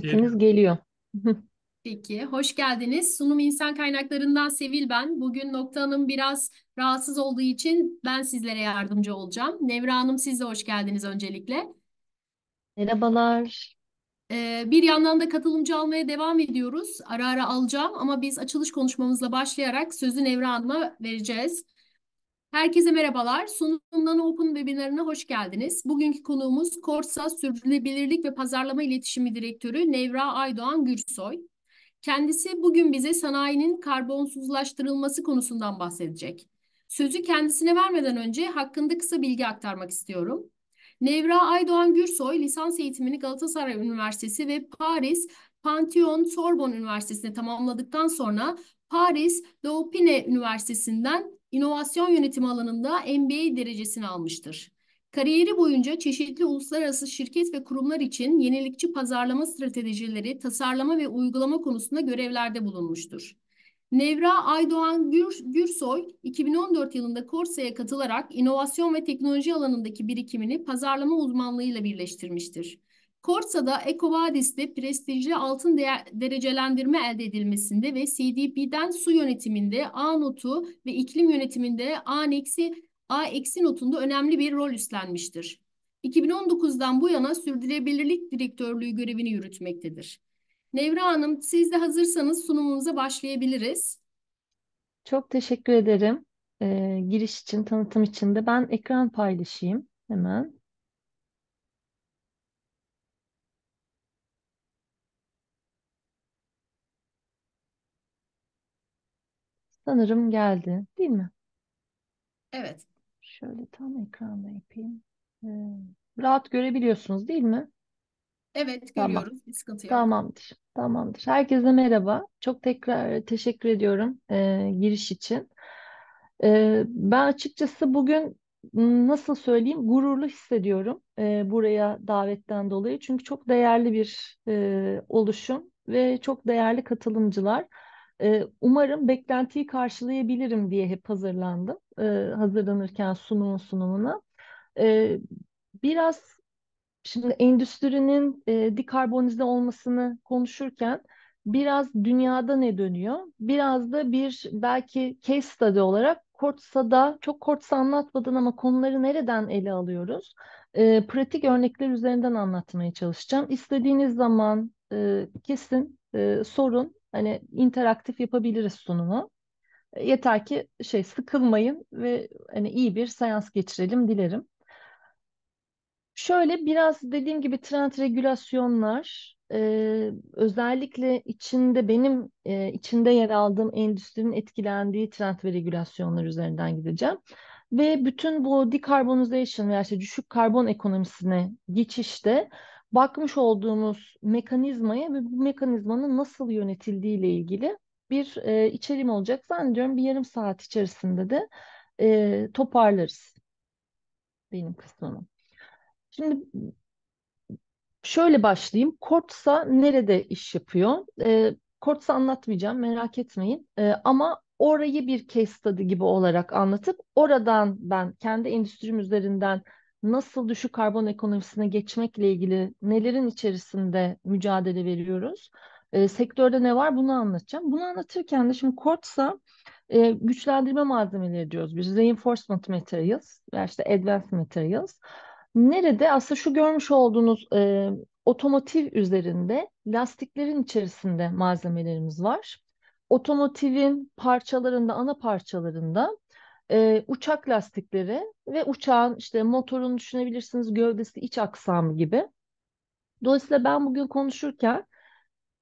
Sesiniz geliyor. Peki, hoş geldiniz. Sunum İnsan Kaynaklarından Sevil ben. Bugün Nokta Hanım biraz rahatsız olduğu için ben sizlere yardımcı olacağım. Nevra Hanım siz de hoş geldiniz öncelikle. Merhabalar. Ee, bir yandan da katılımcı almaya devam ediyoruz. Ara ara alacağım ama biz açılış konuşmamızla başlayarak sözü Nevra Hanım'a vereceğiz. Herkese merhabalar. Sunumdan Open Webinar'ına hoş geldiniz. Bugünkü konuğumuz Korsa Sürdürülebilirlik ve Pazarlama İletişimi Direktörü Nevra Aydoğan Gürsoy. Kendisi bugün bize sanayinin karbonsuzlaştırılması konusundan bahsedecek. Sözü kendisine vermeden önce hakkında kısa bilgi aktarmak istiyorum. Nevra Aydoğan Gürsoy lisans eğitimini Galatasaray Üniversitesi ve Paris Pantheon Sorbonne Üniversitesi'ne tamamladıktan sonra Paris Dauphine Üniversitesi'nden inovasyon yönetimi alanında MBA derecesini almıştır. Kariyeri boyunca çeşitli uluslararası şirket ve kurumlar için yenilikçi pazarlama stratejileri, tasarlama ve uygulama konusunda görevlerde bulunmuştur. Nevra Aydoğan Gür, Gürsoy 2014 yılında Korsa'ya katılarak inovasyon ve teknoloji alanındaki birikimini pazarlama uzmanlığıyla birleştirmiştir. Korsa'da Ecovadis'te prestijli altın değer, derecelendirme elde edilmesinde ve CDP'den su yönetiminde A notu ve iklim yönetiminde A eksi A eksi notunda önemli bir rol üstlenmiştir. 2019'dan bu yana sürdürülebilirlik direktörlüğü görevini yürütmektedir. Nevra Hanım siz de hazırsanız sunumumuza başlayabiliriz. Çok teşekkür ederim. Ee, giriş için, tanıtım için de ben ekran paylaşayım hemen. Sanırım geldi, değil mi? Evet. Şöyle tam ekranda yapayım. Ee, rahat görebiliyorsunuz, değil mi? Evet, Tamam. görüyoruz. Bir sıkıntı yok. Tamamdır. Tamamdır. Herkese merhaba. Çok tekrar e, teşekkür ediyorum e, giriş için. E, ben açıkçası bugün nasıl söyleyeyim gururlu hissediyorum e, buraya davetten dolayı. Çünkü çok değerli bir e, oluşum ve çok değerli katılımcılar. E, umarım beklentiyi karşılayabilirim diye hep hazırlandım. E, hazırlanırken sunumun sunumuna. E, biraz şimdi endüstrinin e, dekarbonize olmasını konuşurken biraz dünyada ne dönüyor? Biraz da bir belki case study olarak Kortsa'da çok Kortsa anlatmadan ama konuları nereden ele alıyoruz? E, pratik örnekler üzerinden anlatmaya çalışacağım. İstediğiniz zaman e, kesin e, sorun Hani interaktif yapabiliriz sunumu. E, yeter ki şey sıkılmayın ve hani iyi bir seans geçirelim dilerim. Şöyle biraz dediğim gibi trend regülasyonlar e, özellikle içinde benim e, içinde yer aldığım endüstrinin etkilendiği trend ve regülasyonlar üzerinden gideceğim. Ve bütün bu decarbonization veya işte düşük karbon ekonomisine geçişte bakmış olduğumuz mekanizmaya ve bu mekanizmanın nasıl yönetildiği ile ilgili bir e, içerim olacak. Zannediyorum bir yarım saat içerisinde de e, toparlarız benim kısmımı. Şimdi şöyle başlayayım. Kortsa nerede iş yapıyor? E, Kortsa anlatmayacağım merak etmeyin. E, ama orayı bir case study gibi olarak anlatıp oradan ben kendi endüstrim üzerinden nasıl düşük karbon ekonomisine geçmekle ilgili nelerin içerisinde mücadele veriyoruz? E, sektörde ne var bunu anlatacağım. Bunu anlatırken de şimdi Kortsa e, güçlendirme malzemeleri diyoruz biz. Reinforcement materials veya işte advanced materials. Nerede aslında şu görmüş olduğunuz e, otomotiv üzerinde lastiklerin içerisinde malzemelerimiz var. Otomotivin parçalarında, ana parçalarında e, uçak lastikleri ve uçağın işte motorun düşünebilirsiniz gövdesi iç aksam gibi. Dolayısıyla ben bugün konuşurken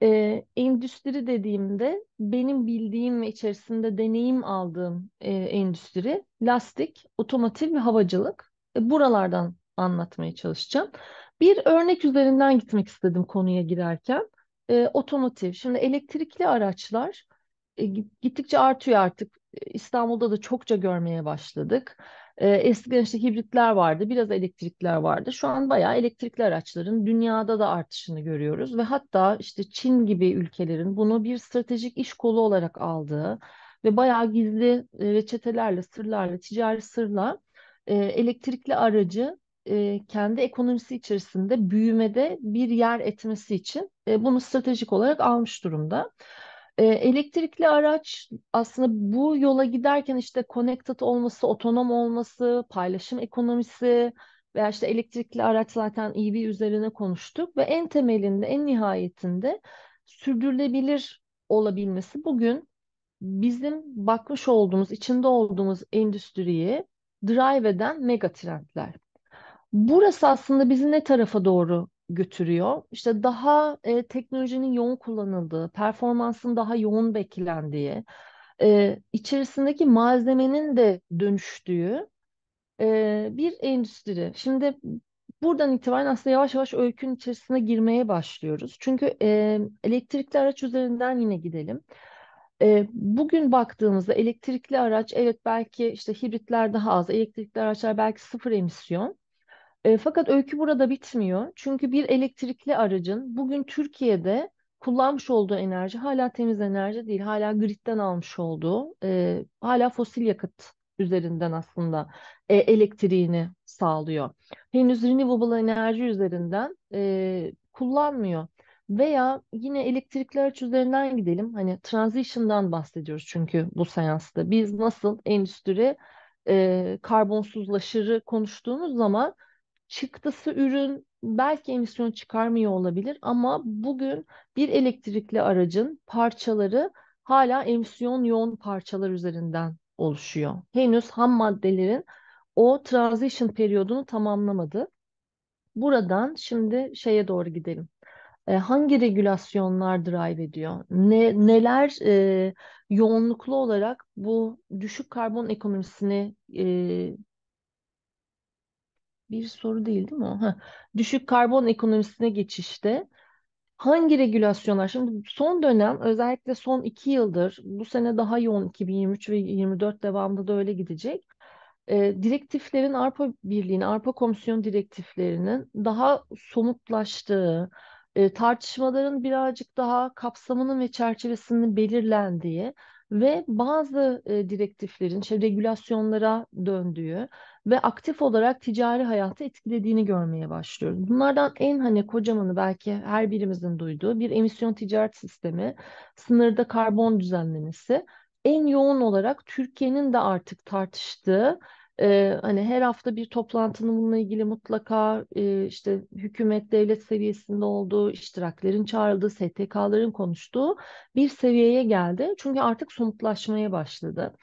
e, endüstri dediğimde benim bildiğim ve içerisinde deneyim aldığım e, endüstri lastik, otomotiv ve havacılık. E, buralardan anlatmaya çalışacağım. Bir örnek üzerinden gitmek istedim konuya girerken. E, otomotiv. Şimdi elektrikli araçlar e, gittikçe artıyor artık. İstanbul'da da çokça görmeye başladık. E, eskiden işte hibritler vardı, biraz elektrikler vardı. Şu an bayağı elektrikli araçların dünyada da artışını görüyoruz ve hatta işte Çin gibi ülkelerin bunu bir stratejik iş kolu olarak aldığı ve bayağı gizli e, reçetelerle, sırlarla, ticari sırla elektrikli aracı kendi ekonomisi içerisinde büyümede bir yer etmesi için bunu stratejik olarak almış durumda. E, elektrikli araç aslında bu yola giderken işte connected olması, otonom olması, paylaşım ekonomisi veya işte elektrikli araç zaten EV üzerine konuştuk ve en temelinde, en nihayetinde sürdürülebilir olabilmesi bugün bizim bakmış olduğumuz, içinde olduğumuz endüstriyi drive eden mega trendler. Burası aslında bizi ne tarafa doğru götürüyor. İşte daha e, teknolojinin yoğun kullanıldığı, performansın daha yoğun beklendiği, e, içerisindeki malzemenin de dönüştüğü e, bir endüstri. Şimdi buradan itibaren aslında yavaş yavaş öykün içerisine girmeye başlıyoruz. Çünkü e, elektrikli araç üzerinden yine gidelim. E, bugün baktığımızda elektrikli araç evet belki işte hibritler daha az, elektrikli araçlar belki sıfır emisyon. E, fakat öykü burada bitmiyor. Çünkü bir elektrikli aracın bugün Türkiye'de kullanmış olduğu enerji hala temiz enerji değil. Hala gridden almış olduğu, e, hala fosil yakıt üzerinden aslında e, elektriğini sağlıyor. Henüz renewable enerji üzerinden e, kullanmıyor. Veya yine elektrikli araç üzerinden gidelim. Hani transition'dan bahsediyoruz çünkü bu seansta. Biz nasıl endüstri e, karbonsuzlaşırı konuştuğumuz zaman çıktısı ürün belki emisyon çıkarmıyor olabilir ama bugün bir elektrikli aracın parçaları hala emisyon yoğun parçalar üzerinden oluşuyor. Henüz ham maddelerin o transition periyodunu tamamlamadı. Buradan şimdi şeye doğru gidelim. E, hangi regülasyonlar drive ediyor? Ne neler e, yoğunluklu olarak bu düşük karbon ekonomisini e, bir soru değil değil mi o? Heh. Düşük karbon ekonomisine geçişte hangi regülasyonlar? Şimdi son dönem özellikle son iki yıldır bu sene daha yoğun 2023 ve 2024 devamında da öyle gidecek. E, direktiflerin arpa Birliği'nin, arpa Komisyon direktiflerinin daha somutlaştığı, e, tartışmaların birazcık daha kapsamının ve çerçevesinin belirlendiği ve bazı e, direktiflerin, şey, regülasyonlara döndüğü ve aktif olarak ticari hayatı etkilediğini görmeye başlıyoruz. Bunlardan en hani kocamanı belki her birimizin duyduğu bir emisyon ticaret sistemi, sınırda karbon düzenlemesi en yoğun olarak Türkiye'nin de artık tartıştığı e, hani her hafta bir toplantının bununla ilgili mutlaka e, işte hükümet devlet seviyesinde olduğu, iştiraklerin çağrıldığı, STK'ların konuştuğu bir seviyeye geldi. Çünkü artık somutlaşmaya başladı.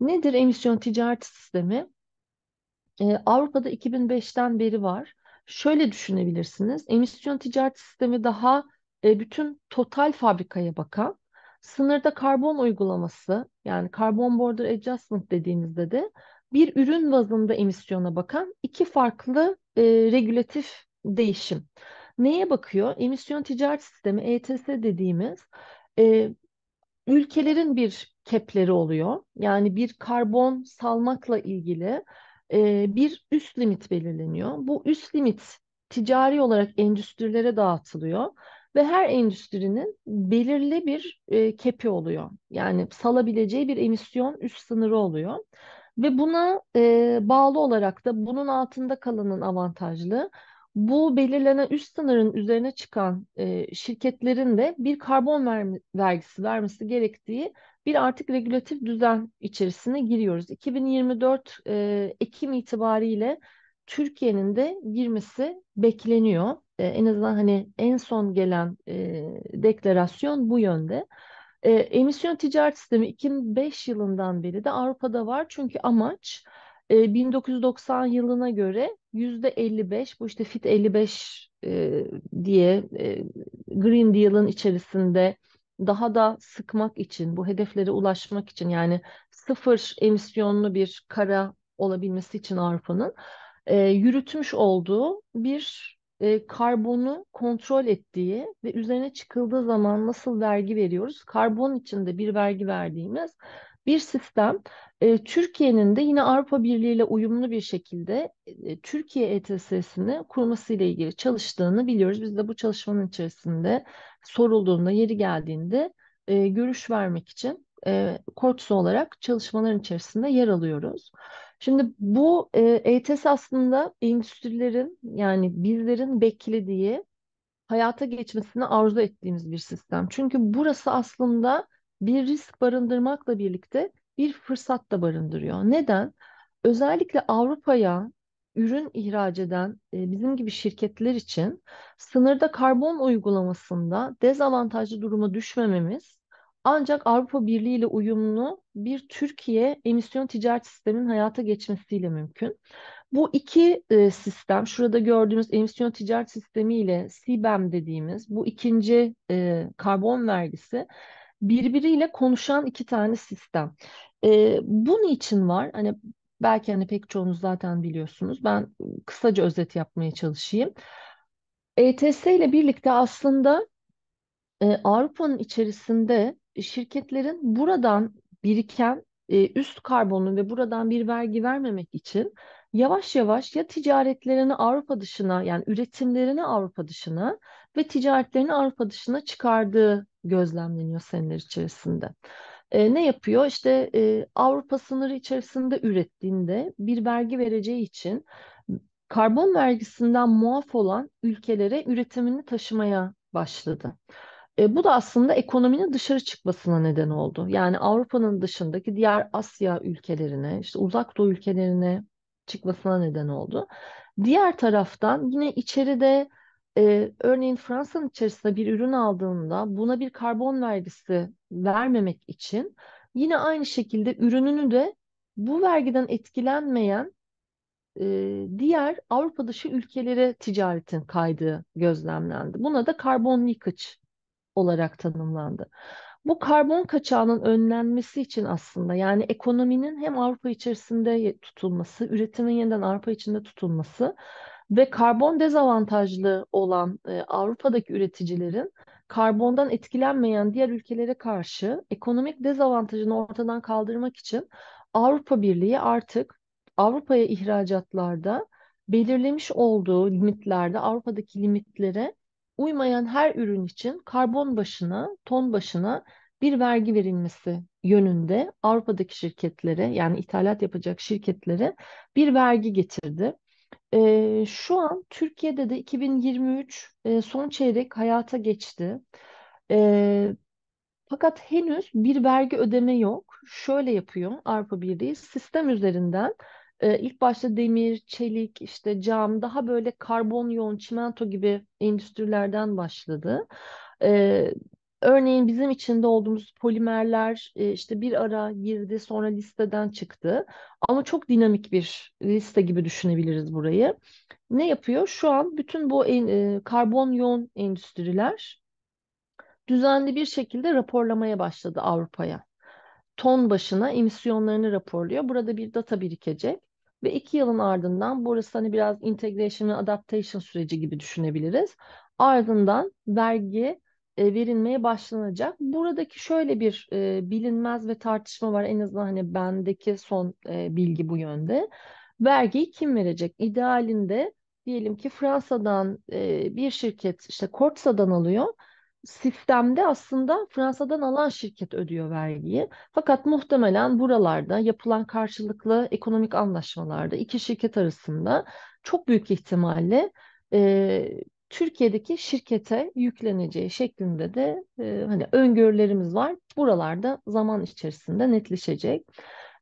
Nedir emisyon ticaret sistemi? Ee, Avrupa'da 2005'ten beri var. Şöyle düşünebilirsiniz. Emisyon ticaret sistemi daha e, bütün total fabrikaya bakan, sınırda karbon uygulaması yani Carbon Border Adjustment dediğimizde de bir ürün bazında emisyona bakan iki farklı e, regülatif değişim. Neye bakıyor? Emisyon ticaret sistemi ETS dediğimiz e, ülkelerin bir kepleri oluyor. Yani bir karbon salmakla ilgili e, bir üst limit belirleniyor. Bu üst limit ticari olarak endüstrilere dağıtılıyor ve her endüstrinin belirli bir e, kepi oluyor. Yani salabileceği bir emisyon üst sınırı oluyor. Ve buna e, bağlı olarak da bunun altında kalanın avantajlı, bu belirlenen üst sınırın üzerine çıkan e, şirketlerin de bir karbon vermi, vergisi vermesi gerektiği bir artık regülatif düzen içerisine giriyoruz. 2024 e, Ekim itibariyle Türkiye'nin de girmesi bekleniyor. E, en azından hani en son gelen e, deklarasyon bu yönde. E, emisyon ticaret sistemi 2005 yılından beri de Avrupa'da var çünkü amaç e, 1990 yılına göre %55 bu işte Fit 55 e, diye e, Green Deal'ın içerisinde daha da sıkmak için bu hedeflere ulaşmak için yani sıfır emisyonlu bir kara olabilmesi için Avrupa'nın e, yürütmüş olduğu bir e, karbonu kontrol ettiği ve üzerine çıkıldığı zaman nasıl vergi veriyoruz? Karbon içinde bir vergi verdiğimiz bir sistem e, Türkiye'nin de yine Avrupa Birliği ile uyumlu bir şekilde e, Türkiye ETS'sini kurması ile ilgili çalıştığını biliyoruz. Biz de bu çalışmanın içerisinde sorulduğunda, yeri geldiğinde e, görüş vermek için e, Kortsu olarak çalışmaların içerisinde yer alıyoruz. Şimdi bu e, ETS aslında endüstrilerin yani bizlerin beklediği hayata geçmesini arzu ettiğimiz bir sistem. Çünkü burası aslında bir risk barındırmakla birlikte bir fırsat da barındırıyor. Neden? Özellikle Avrupa'ya ürün ihraç eden e, bizim gibi şirketler için sınırda karbon uygulamasında dezavantajlı duruma düşmememiz ancak Avrupa Birliği ile uyumlu bir Türkiye emisyon ticaret sisteminin hayata geçmesiyle mümkün. Bu iki e, sistem, şurada gördüğümüz emisyon ticaret sistemi ile CBAM dediğimiz bu ikinci e, karbon vergisi birbiriyle konuşan iki tane sistem. E, ee, bunun için var. Hani belki hani pek çoğunuz zaten biliyorsunuz. Ben kısaca özet yapmaya çalışayım. ETS ile birlikte aslında e, Avrupa'nın içerisinde şirketlerin buradan biriken e, üst karbonlu ve buradan bir vergi vermemek için yavaş yavaş ya ticaretlerini Avrupa dışına yani üretimlerini Avrupa dışına ve ticaretlerini Avrupa dışına çıkardığı gözlemleniyor seneler içerisinde. E, ne yapıyor? İşte e, Avrupa sınırı içerisinde ürettiğinde bir vergi vereceği için karbon vergisinden muaf olan ülkelere üretimini taşımaya başladı. E, bu da aslında ekonominin dışarı çıkmasına neden oldu. Yani Avrupa'nın dışındaki diğer Asya ülkelerine, işte uzak doğu ülkelerine çıkmasına neden oldu. Diğer taraftan yine içeride e, örneğin Fransa'nın içerisinde bir ürün aldığında buna bir karbon vergisi vermemek için yine aynı şekilde ürününü de bu vergiden etkilenmeyen e, diğer Avrupa dışı ülkelere ticaretin kaydığı gözlemlendi. Buna da karbon yıkıç olarak tanımlandı. Bu karbon kaçağının önlenmesi için aslında yani ekonominin hem Avrupa içerisinde tutulması, üretimin yeniden Avrupa içinde tutulması ve karbon dezavantajlı olan e, Avrupa'daki üreticilerin karbondan etkilenmeyen diğer ülkelere karşı ekonomik dezavantajını ortadan kaldırmak için Avrupa Birliği artık Avrupa'ya ihracatlarda belirlemiş olduğu limitlerde Avrupa'daki limitlere uymayan her ürün için karbon başına, ton başına bir vergi verilmesi yönünde Avrupa'daki şirketlere yani ithalat yapacak şirketlere bir vergi getirdi. Eee, şu an Türkiye'de de 2023 eee, son çeyrek hayata geçti. Eee, fakat henüz bir vergi ödeme yok. Şöyle yapıyor Avrupa Birliği sistem üzerinden e, ilk başta demir, çelik, işte cam daha böyle karbon yoğun çimento gibi endüstrilerden başladı. E, Örneğin bizim içinde olduğumuz polimerler e, işte bir ara girdi sonra listeden çıktı. Ama çok dinamik bir liste gibi düşünebiliriz burayı. Ne yapıyor? Şu an bütün bu en, e, karbon yoğun endüstriler düzenli bir şekilde raporlamaya başladı Avrupa'ya. Ton başına emisyonlarını raporluyor. Burada bir data birikecek ve iki yılın ardından burası hani biraz integration ve adaptation süreci gibi düşünebiliriz. Ardından vergi e, verilmeye başlanacak. Buradaki şöyle bir e, bilinmez ve tartışma var en azından hani bendeki son e, bilgi bu yönde. Vergiyi kim verecek? İdealinde diyelim ki Fransa'dan e, bir şirket işte Kortsa'dan alıyor. Sistemde aslında Fransa'dan alan şirket ödüyor vergiyi. Fakat muhtemelen buralarda yapılan karşılıklı ekonomik anlaşmalarda iki şirket arasında çok büyük ihtimalle e, Türkiye'deki şirkete yükleneceği şeklinde de e, hani öngörülerimiz var. Buralarda zaman içerisinde netleşecek.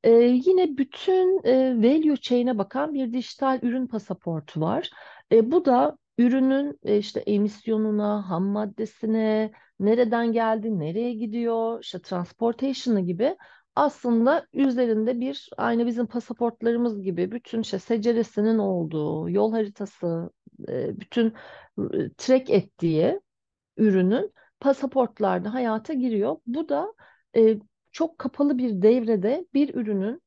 E, yine bütün e, value chain'e bakan bir dijital ürün pasaportu var. E, bu da ürünün e, işte emisyonuna, ham maddesine, nereden geldi, nereye gidiyor, işte transportation'ı gibi aslında üzerinde bir aynı bizim pasaportlarımız gibi bütün işte seceresinin olduğu, yol haritası, bütün trek ettiği ürünün pasaportlarda hayata giriyor. Bu da e, çok kapalı bir devrede bir ürünün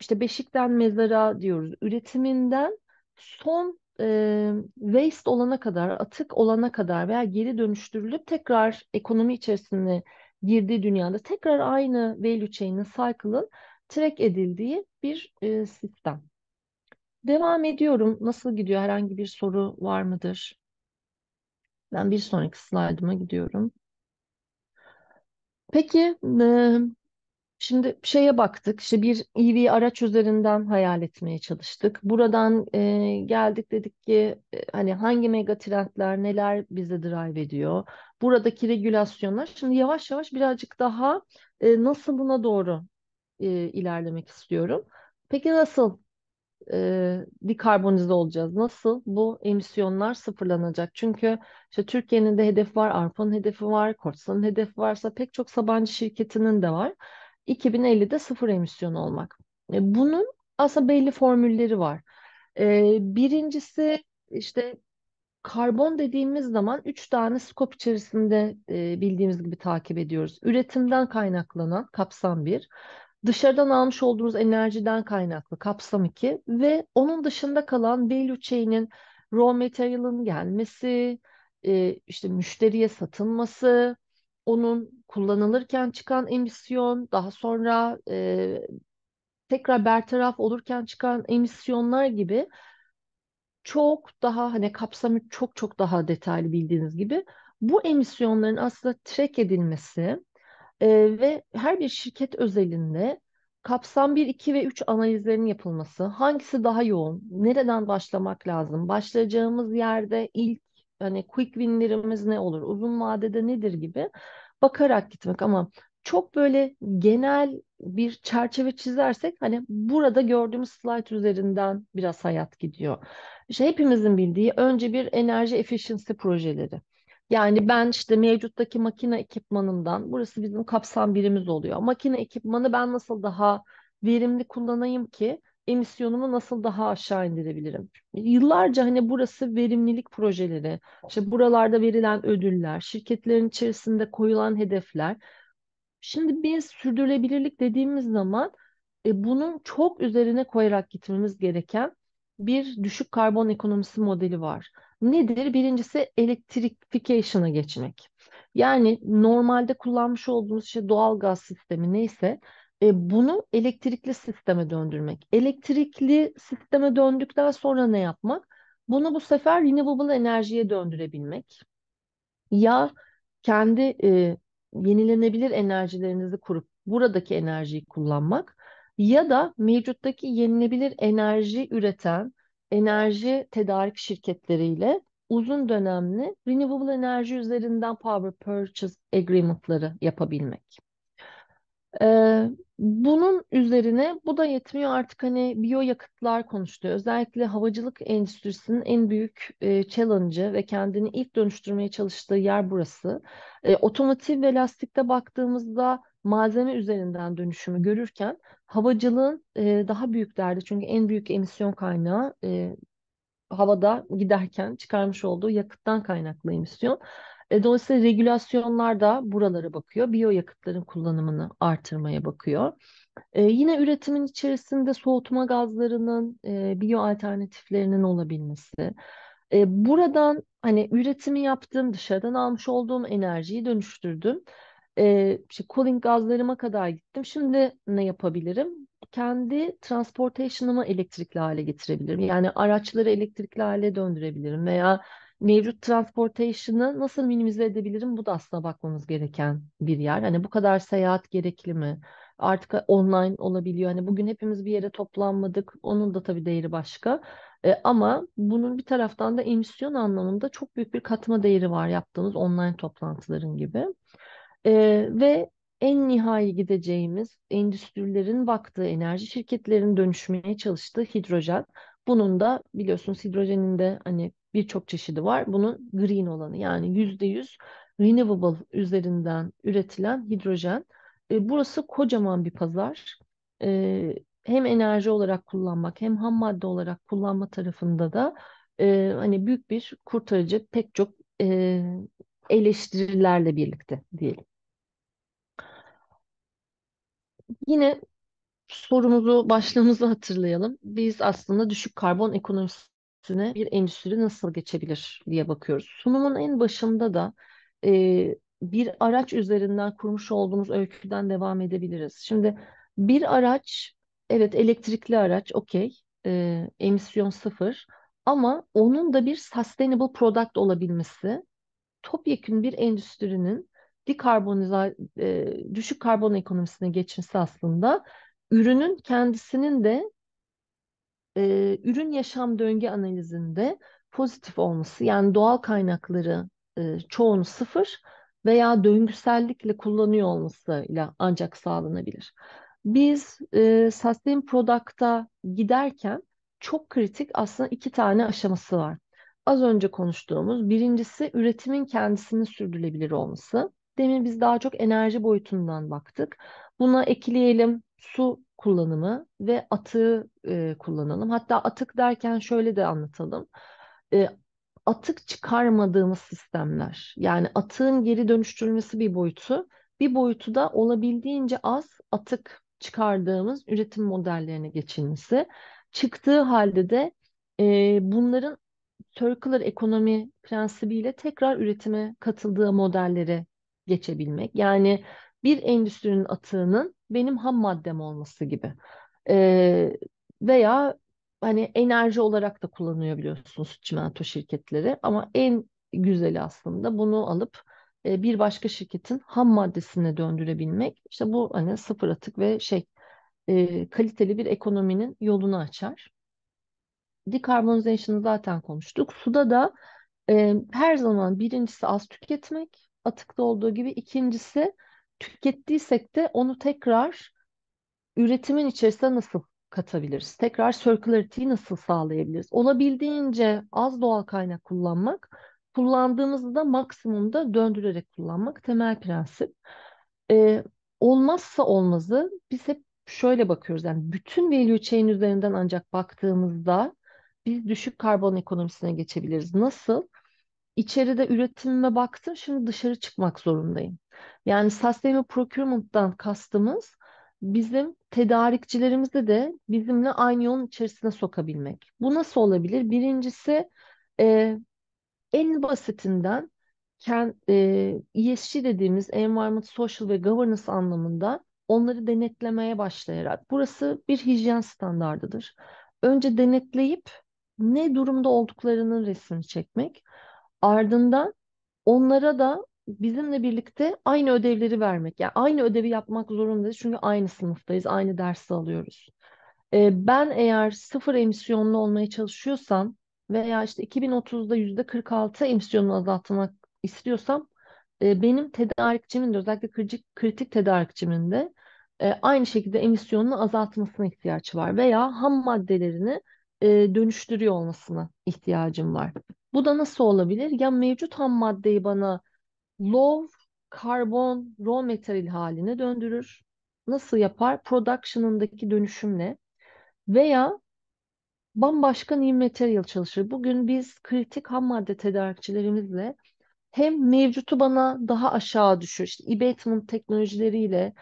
işte beşikten mezara diyoruz üretiminden son e, waste olana kadar atık olana kadar veya geri dönüştürülüp tekrar ekonomi içerisinde girdiği dünyada tekrar aynı value chain'in cycle'ın track edildiği bir e, sistem. Devam ediyorum. Nasıl gidiyor? Herhangi bir soru var mıdır? Ben bir sonraki slaydıma gidiyorum. Peki, e, şimdi şeye baktık. İşte bir EV araç üzerinden hayal etmeye çalıştık. Buradan e, geldik dedik ki e, hani hangi mega trendler neler bize drive ediyor? Buradaki regülasyonlar. Şimdi yavaş yavaş birazcık daha e, nasılına doğru ilerlemek istiyorum. Peki nasıl e, dikarbonize olacağız. Nasıl? Bu emisyonlar sıfırlanacak. Çünkü işte Türkiye'nin de hedefi var, Arpa'nın hedefi var, Korsan'ın hedefi varsa pek çok Sabancı şirketinin de var. 2050'de sıfır emisyon olmak. E, bunun aslında belli formülleri var. E, birincisi işte karbon dediğimiz zaman 3 tane skop içerisinde e, bildiğimiz gibi takip ediyoruz. Üretimden kaynaklanan kapsam bir dışarıdan almış olduğunuz enerjiden kaynaklı kapsam 2 ve onun dışında kalan value chain'in raw material'ın gelmesi, e, işte müşteriye satılması, onun kullanılırken çıkan emisyon, daha sonra e, tekrar bertaraf olurken çıkan emisyonlar gibi çok daha hani kapsamı çok çok daha detaylı bildiğiniz gibi bu emisyonların aslında track edilmesi ee, ve her bir şirket özelinde kapsam 1, 2 ve 3 analizlerin yapılması, hangisi daha yoğun, nereden başlamak lazım, başlayacağımız yerde ilk hani quick winlerimiz ne olur, uzun vadede nedir gibi bakarak gitmek ama çok böyle genel bir çerçeve çizersek hani burada gördüğümüz slide üzerinden biraz hayat gidiyor. İşte hepimizin bildiği önce bir enerji efficiency projeleri. Yani ben işte mevcuttaki makine ekipmanından, burası bizim kapsam birimiz oluyor. Makine ekipmanı ben nasıl daha verimli kullanayım ki emisyonumu nasıl daha aşağı indirebilirim? Yıllarca hani burası verimlilik projeleri, işte buralarda verilen ödüller, şirketlerin içerisinde koyulan hedefler. Şimdi biz sürdürülebilirlik dediğimiz zaman e, bunun çok üzerine koyarak gitmemiz gereken bir düşük karbon ekonomisi modeli var nedir? Birincisi electrification'a geçmek. Yani normalde kullanmış olduğumuz şey doğal gaz sistemi neyse e, bunu elektrikli sisteme döndürmek. Elektrikli sisteme döndükten sonra ne yapmak? Bunu bu sefer renewable enerjiye döndürebilmek. Ya kendi e, yenilenebilir enerjilerinizi kurup buradaki enerjiyi kullanmak ya da mevcuttaki yenilebilir enerji üreten enerji tedarik şirketleriyle uzun dönemli renewable enerji üzerinden power purchase agreement'ları yapabilmek. Ee, bunun üzerine bu da yetmiyor artık hani biyoyakıtlar konuşuluyor. Özellikle havacılık endüstrisinin en büyük e, challenge'ı ve kendini ilk dönüştürmeye çalıştığı yer burası. E, otomotiv ve lastikte baktığımızda malzeme üzerinden dönüşümü görürken havacılığın e, daha büyük derdi çünkü en büyük emisyon kaynağı e, havada giderken çıkarmış olduğu yakıttan kaynaklı emisyon. E, dolayısıyla regülasyonlar da buralara bakıyor. Biyoyakıtların kullanımını artırmaya bakıyor. E, yine üretimin içerisinde soğutma gazlarının, e, biyo alternatiflerinin olabilmesi. E, buradan hani üretimi yaptım, dışarıdan almış olduğum enerjiyi dönüştürdüm e, işte cooling gazlarıma kadar gittim. Şimdi ne yapabilirim? Kendi transportation'ımı elektrikli hale getirebilirim. Yani araçları elektrikli hale döndürebilirim veya mevcut transportation'ı nasıl minimize edebilirim? Bu da aslında bakmamız gereken bir yer. Hani bu kadar seyahat gerekli mi? Artık online olabiliyor. Hani bugün hepimiz bir yere toplanmadık. Onun da tabii değeri başka. E, ama bunun bir taraftan da emisyon anlamında çok büyük bir katma değeri var yaptığımız online toplantıların gibi. Ee, ve en nihai gideceğimiz endüstrilerin baktığı enerji şirketlerinin dönüşmeye çalıştığı hidrojen. Bunun da biliyorsunuz hidrojenin de hani birçok çeşidi var. Bunun green olanı yani yüzde yüz renewable üzerinden üretilen hidrojen. E, burası kocaman bir pazar. E, hem enerji olarak kullanmak hem ham madde olarak kullanma tarafında da e, hani büyük bir kurtarıcı pek çok e, eleştirilerle birlikte diyelim. Yine sorumuzu, başlığımızı hatırlayalım. Biz aslında düşük karbon ekonomisine bir endüstri nasıl geçebilir diye bakıyoruz. Sunumun en başında da e, bir araç üzerinden kurmuş olduğumuz öyküden devam edebiliriz. Şimdi bir araç, evet elektrikli araç, okey, e, emisyon sıfır ama onun da bir sustainable product olabilmesi topyekün bir endüstrinin dekarbonize e, düşük karbon ekonomisine geçirse aslında ürünün kendisinin de e, ürün yaşam döngü analizinde pozitif olması yani doğal kaynakları e, çoğunu sıfır veya döngüsellikle kullanıyor olmasıyla ancak sağlanabilir. Biz e, Sustain Product'a giderken çok kritik aslında iki tane aşaması var. Az önce konuştuğumuz birincisi üretimin kendisinin sürdürülebilir olması. Demin biz daha çok enerji boyutundan baktık. Buna ekleyelim su kullanımı ve atığı e, kullanalım. Hatta atık derken şöyle de anlatalım. E, atık çıkarmadığımız sistemler. Yani atığın geri dönüştürülmesi bir boyutu. Bir boyutu da olabildiğince az atık çıkardığımız üretim modellerine geçilmesi. Çıktığı halde de e, bunların circular ekonomi prensibiyle tekrar üretime katıldığı modellere geçebilmek. Yani bir endüstrinin atığının benim ham maddem olması gibi. E, veya hani enerji olarak da kullanıyor biliyorsunuz çimento şirketleri ama en güzeli aslında bunu alıp e, bir başka şirketin ham maddesine döndürebilmek. İşte bu hani sıfır atık ve şey e, kaliteli bir ekonominin yolunu açar. Decarbonization'ı zaten konuştuk. Suda da e, her zaman birincisi az tüketmek, atıkta olduğu gibi. ikincisi tükettiysek de onu tekrar üretimin içerisine nasıl katabiliriz? Tekrar circularity'yi nasıl sağlayabiliriz? Olabildiğince az doğal kaynak kullanmak, kullandığımızda da maksimumda döndürerek kullanmak temel prensip. Ee, olmazsa olmazı biz hep şöyle bakıyoruz yani bütün value chain üzerinden ancak baktığımızda biz düşük karbon ekonomisine geçebiliriz. Nasıl? içeride üretimime baktım şimdi dışarı çıkmak zorundayım. Yani sustainable procurement'tan kastımız bizim tedarikçilerimizi de bizimle aynı yolun içerisine sokabilmek. Bu nasıl olabilir? Birincisi e, en basitinden kend, e, ESG dediğimiz Environment, Social ve Governance anlamında onları denetlemeye başlayarak burası bir hijyen standardıdır. Önce denetleyip ne durumda olduklarının resmini çekmek. Ardından onlara da bizimle birlikte aynı ödevleri vermek. Yani aynı ödevi yapmak zorundayız çünkü aynı sınıftayız, aynı dersi alıyoruz. Ee, ben eğer sıfır emisyonlu olmaya çalışıyorsam veya işte 2030'da %46 emisyonunu azaltmak istiyorsam e, benim tedarikçimin de özellikle kritik, kritik tedarikçimin de e, aynı şekilde emisyonunu azaltmasına ihtiyaç var veya ham maddelerini e, dönüştürüyor olmasına ihtiyacım var. Bu da nasıl olabilir? Ya mevcut ham maddeyi bana low karbon raw material haline döndürür. Nasıl yapar? Production'ındaki dönüşümle veya bambaşka new material çalışır. Bugün biz kritik ham madde tedarikçilerimizle hem mevcutu bana daha aşağı düşür. İşte abatement teknolojileriyle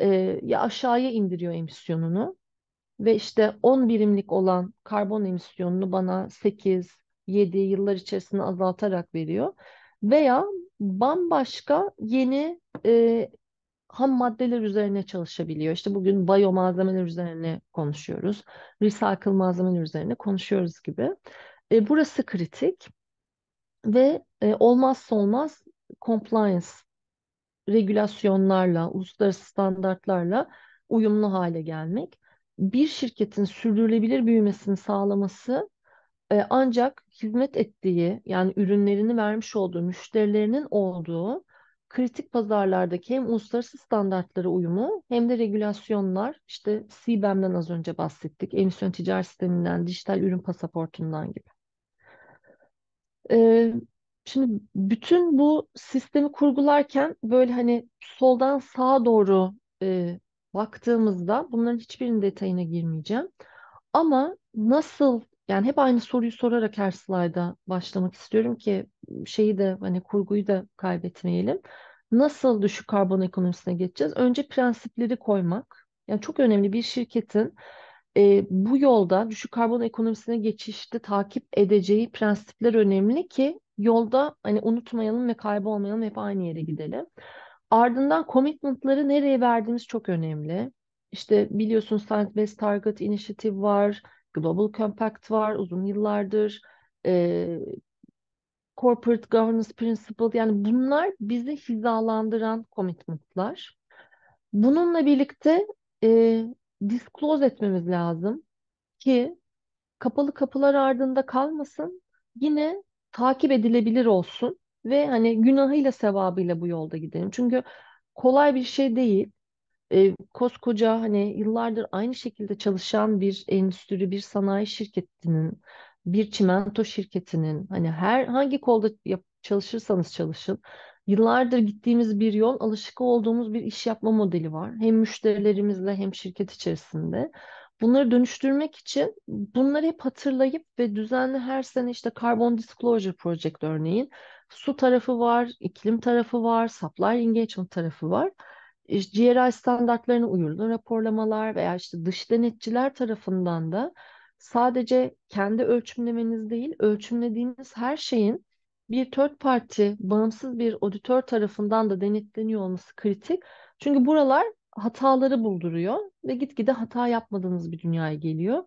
e, ya aşağıya indiriyor emisyonunu ve işte 10 birimlik olan karbon emisyonunu bana 8, yediği yıllar içerisinde azaltarak veriyor. Veya bambaşka yeni e, ham maddeler üzerine çalışabiliyor. İşte bugün bayo malzemeler üzerine konuşuyoruz. Recycle malzemeler üzerine konuşuyoruz gibi. E, burası kritik ve e, olmazsa olmaz compliance regülasyonlarla, uluslararası standartlarla uyumlu hale gelmek. Bir şirketin sürdürülebilir büyümesini sağlaması e, ancak hizmet ettiği yani ürünlerini vermiş olduğu müşterilerinin olduğu kritik pazarlardaki hem uluslararası standartlara uyumu hem de regülasyonlar işte CBAM'den az önce bahsettik. Emisyon ticaret sisteminden, dijital ürün pasaportundan gibi. Ee, şimdi bütün bu sistemi kurgularken böyle hani soldan sağa doğru e, baktığımızda bunların hiçbirinin detayına girmeyeceğim. Ama nasıl yani hep aynı soruyu sorarak her slayda başlamak istiyorum ki şeyi de hani kurguyu da kaybetmeyelim. Nasıl düşük karbon ekonomisine geçeceğiz? Önce prensipleri koymak. Yani çok önemli bir şirketin e, bu yolda düşük karbon ekonomisine geçişte takip edeceği prensipler önemli ki yolda hani unutmayalım ve kaybolmayalım hep aynı yere gidelim. Ardından commitment'ları nereye verdiğimiz çok önemli. İşte biliyorsunuz Science Based Target Initiative var, Global Compact var uzun yıllardır. E, Corporate Governance Principle yani bunlar bizi hizalandıran komitmanlar. Bununla birlikte e, disclose etmemiz lazım ki kapalı kapılar ardında kalmasın. Yine takip edilebilir olsun ve hani günahıyla sevabıyla bu yolda gidelim. Çünkü kolay bir şey değil e, koskoca hani yıllardır aynı şekilde çalışan bir endüstri, bir sanayi şirketinin, bir çimento şirketinin hani her hangi kolda yap, çalışırsanız çalışın yıllardır gittiğimiz bir yol, alışık olduğumuz bir iş yapma modeli var. Hem müşterilerimizle hem şirket içerisinde. Bunları dönüştürmek için bunları hep hatırlayıp ve düzenli her sene işte Carbon Disclosure Project örneğin su tarafı var, iklim tarafı var, supply engagement tarafı var. GRI standartlarına uyumlu raporlamalar veya işte dış denetçiler tarafından da sadece kendi ölçümlemeniz değil, ölçümlediğiniz her şeyin bir third parti, bağımsız bir auditör tarafından da denetleniyor olması kritik. Çünkü buralar hataları bulduruyor ve gitgide hata yapmadığınız bir dünyaya geliyor.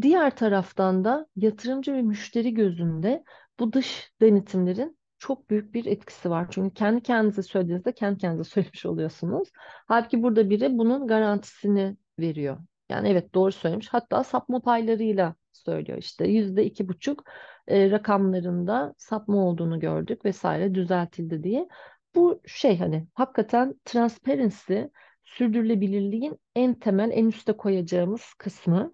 Diğer taraftan da yatırımcı ve müşteri gözünde bu dış denetimlerin çok büyük bir etkisi var. Çünkü kendi kendinize söylediğinizde kendi kendinize söylemiş oluyorsunuz. Halbuki burada biri bunun garantisini veriyor. Yani evet doğru söylemiş. Hatta sapma paylarıyla söylüyor işte yüzde iki buçuk e, rakamlarında sapma olduğunu gördük vesaire düzeltildi diye. Bu şey hani hakikaten transparency sürdürülebilirliğin en temel en üste koyacağımız kısmı.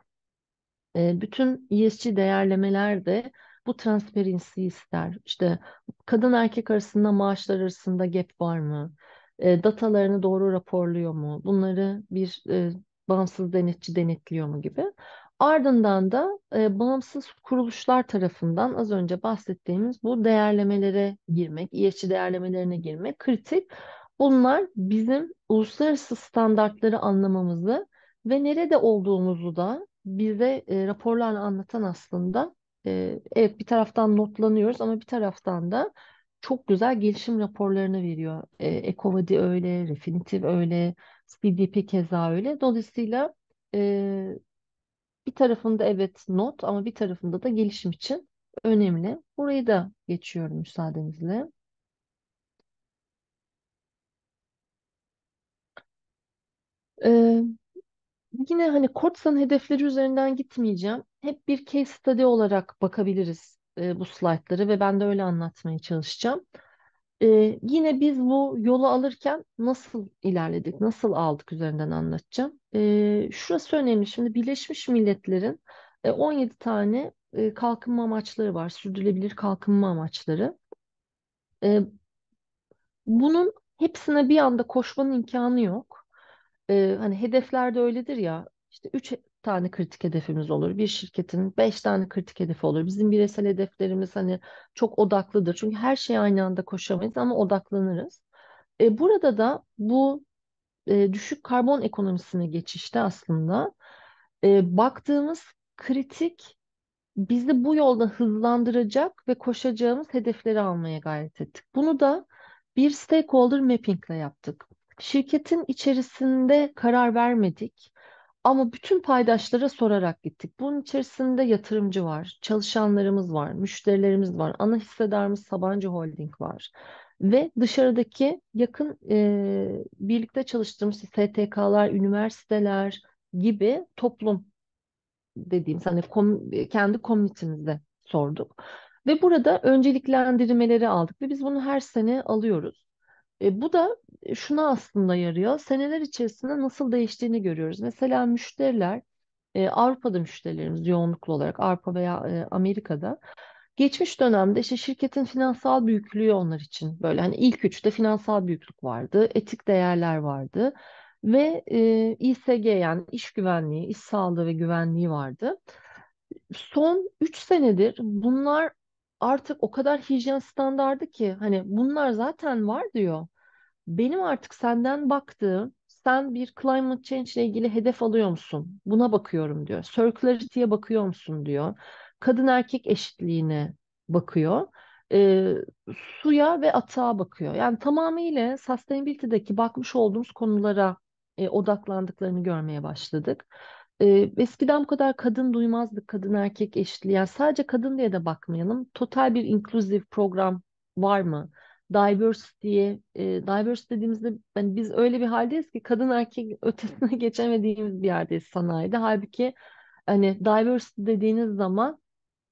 E, bütün ESG değerlemelerde bu transparency ister. İşte kadın erkek arasında maaşlar arasında gap var mı? E, datalarını doğru raporluyor mu? Bunları bir e, bağımsız denetçi denetliyor mu gibi. Ardından da e, bağımsız kuruluşlar tarafından az önce bahsettiğimiz bu değerlemelere girmek, ESG değerlemelerine girmek kritik. Bunlar bizim uluslararası standartları anlamamızı ve nerede olduğumuzu da bize e, raporlarla anlatan aslında e, evet bir taraftan notlanıyoruz ama bir taraftan da çok güzel gelişim raporlarını veriyor. E, Ecovadi öyle, Refinitiv öyle, CDP keza öyle. Dolayısıyla e, bir tarafında evet not ama bir tarafında da gelişim için önemli. Burayı da geçiyorum müsaadenizle. E, yine hani Kortsan hedefleri üzerinden gitmeyeceğim. Hep bir case study olarak bakabiliriz e, bu slaytları ve ben de öyle anlatmaya çalışacağım. E, yine biz bu yolu alırken nasıl ilerledik, nasıl aldık üzerinden anlatacağım. E, şurası önemli. Şimdi Birleşmiş Milletler'in e, 17 tane e, kalkınma amaçları var. Sürdürülebilir kalkınma amaçları. E, bunun hepsine bir anda koşmanın imkanı yok e, hani de öyledir ya işte üç tane kritik hedefimiz olur. Bir şirketin beş tane kritik hedefi olur. Bizim bireysel hedeflerimiz hani çok odaklıdır. Çünkü her şeye aynı anda koşamayız ama odaklanırız. E, burada da bu e, düşük karbon ekonomisine geçişte aslında e, baktığımız kritik bizi bu yolda hızlandıracak ve koşacağımız hedefleri almaya gayret ettik. Bunu da bir stakeholder mappingle yaptık. Şirketin içerisinde karar vermedik ama bütün paydaşlara sorarak gittik. Bunun içerisinde yatırımcı var, çalışanlarımız var, müşterilerimiz var, ana hissedarımız Sabancı Holding var ve dışarıdaki yakın e, birlikte çalıştığımız STK'lar, üniversiteler gibi toplum dediğim hani kom, kendi komünitemizde sorduk. Ve burada önceliklendirmeleri aldık ve biz bunu her sene alıyoruz. E, bu da e, şuna aslında yarıyor. Seneler içerisinde nasıl değiştiğini görüyoruz. Mesela müşteriler e, Avrupa'da müşterilerimiz yoğunluklu olarak Avrupa veya e, Amerika'da geçmiş dönemde işte şirketin finansal büyüklüğü onlar için böyle hani ilk üçte finansal büyüklük vardı, etik değerler vardı ve e, İSG yani iş güvenliği, iş sağlığı ve güvenliği vardı. Son 3 senedir bunlar artık o kadar hijyen standardı ki hani bunlar zaten var diyor benim artık senden baktığım sen bir climate change ile ilgili hedef alıyor musun? Buna bakıyorum diyor. Circularity'ye bakıyor musun diyor. Kadın erkek eşitliğine bakıyor. E, suya ve atığa bakıyor. Yani tamamıyla sustainability'deki bakmış olduğumuz konulara e, odaklandıklarını görmeye başladık. E, eskiden bu kadar kadın duymazdık, kadın erkek eşitliği. Yani sadece kadın diye de bakmayalım. Total bir inclusive program var mı? diversity'ye, e, diverse dediğimizde yani biz öyle bir haldeyiz ki kadın erkek ötesine geçemediğimiz bir yerdeyiz sanayide. Halbuki hani diversity dediğiniz zaman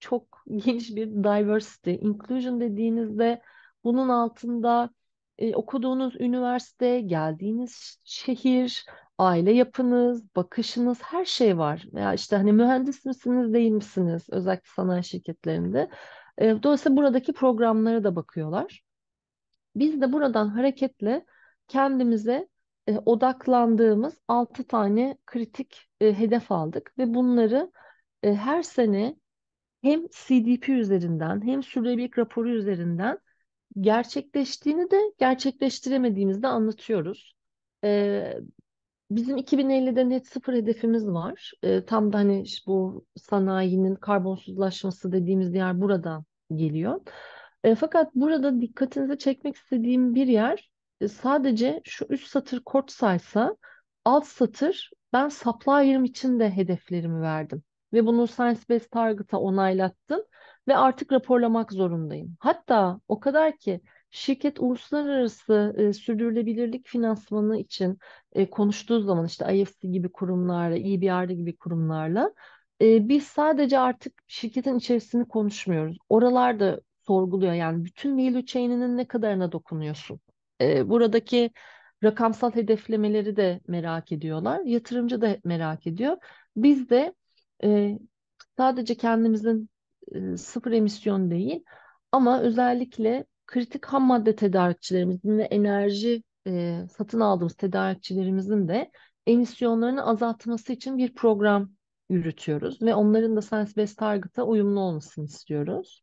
çok geniş bir diversity. Inclusion dediğinizde bunun altında e, okuduğunuz üniversite, geldiğiniz şehir, aile yapınız, bakışınız her şey var. Ya işte hani mühendis misiniz, değil misiniz özellikle sanayi şirketlerinde. E, dolayısıyla buradaki programlara da bakıyorlar. Biz de buradan hareketle kendimize e, odaklandığımız 6 tane kritik e, hedef aldık ve bunları e, her sene hem CDP üzerinden hem sürebilik raporu üzerinden gerçekleştiğini de gerçekleştiremediğimizde anlatıyoruz. E, bizim 2050'de net sıfır hedefimiz var. E, tam da hani bu sanayinin karbonsuzlaşması dediğimiz yer buradan geliyor. E, fakat burada dikkatinizi çekmek istediğim bir yer e, sadece şu üst satır kort saysa alt satır ben supplier'ım için de hedeflerimi verdim. Ve bunu Science Based Target'a onaylattım ve artık raporlamak zorundayım. Hatta o kadar ki şirket uluslararası e, sürdürülebilirlik finansmanı için e, konuştuğu zaman işte IFC gibi kurumlarla, EBRD gibi kurumlarla e, biz sadece artık şirketin içerisini konuşmuyoruz. Oralarda sorguluyor. Yani bütün value chain'inin ne kadarına dokunuyorsun? E, buradaki rakamsal hedeflemeleri de merak ediyorlar. Yatırımcı da merak ediyor. Biz de e, sadece kendimizin e, sıfır emisyon değil ama özellikle kritik ham madde tedarikçilerimizin ve enerji e, satın aldığımız tedarikçilerimizin de emisyonlarını azaltması için bir program yürütüyoruz ve onların da Science Based Target'a uyumlu olmasını istiyoruz.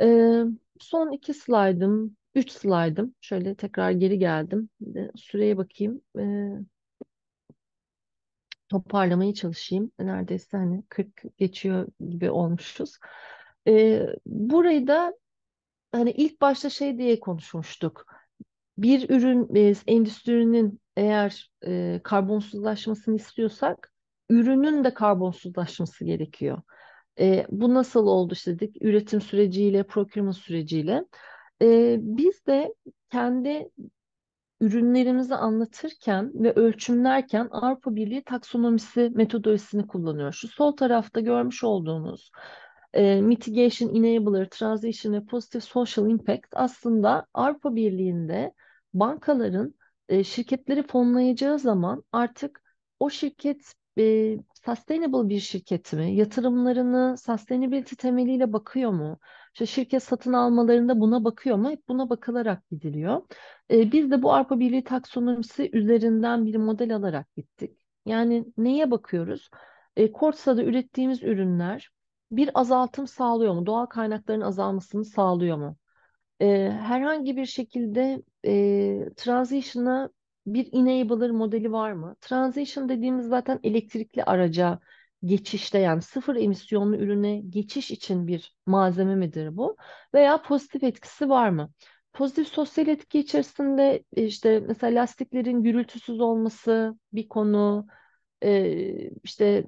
Ee, son iki slaydım, üç slaydım. Şöyle tekrar geri geldim. Bir Süreye bakayım. Ee, toparlamaya çalışayım. Neredeyse hani 40 geçiyor gibi olmuşuz. Ee, burayı da hani ilk başta şey diye konuşmuştuk. Bir ürün, e, endüstrinin eğer e, karbonsuzlaşmasını istiyorsak ürünün de karbonsuzlaşması gerekiyor. E, bu nasıl oldu işte dedik üretim süreciyle, procurement süreciyle. E, biz de kendi ürünlerimizi anlatırken ve ölçümlerken Avrupa Birliği taksonomisi metodolojisini kullanıyor. Şu sol tarafta görmüş olduğunuz e, mitigation, enabler, transition ve positive social impact aslında Avrupa Birliği'nde bankaların e, şirketleri fonlayacağı zaman artık o şirket e, sustainable bir şirket mi? Yatırımlarını sustainability temeliyle bakıyor mu? İşte şirket satın almalarında buna bakıyor mu? Hep buna bakılarak gidiliyor. E, biz de bu Avrupa Birliği taksonomisi üzerinden bir model alarak gittik. Yani neye bakıyoruz? E, ee, Kortsa'da ürettiğimiz ürünler bir azaltım sağlıyor mu? Doğal kaynakların azalmasını sağlıyor mu? E, herhangi bir şekilde e, transition'a bir enabler modeli var mı? Transition dediğimiz zaten elektrikli araca geçişte yani sıfır emisyonlu ürüne geçiş için bir malzeme midir bu? Veya pozitif etkisi var mı? Pozitif sosyal etki içerisinde işte mesela lastiklerin gürültüsüz olması bir konu, ee, işte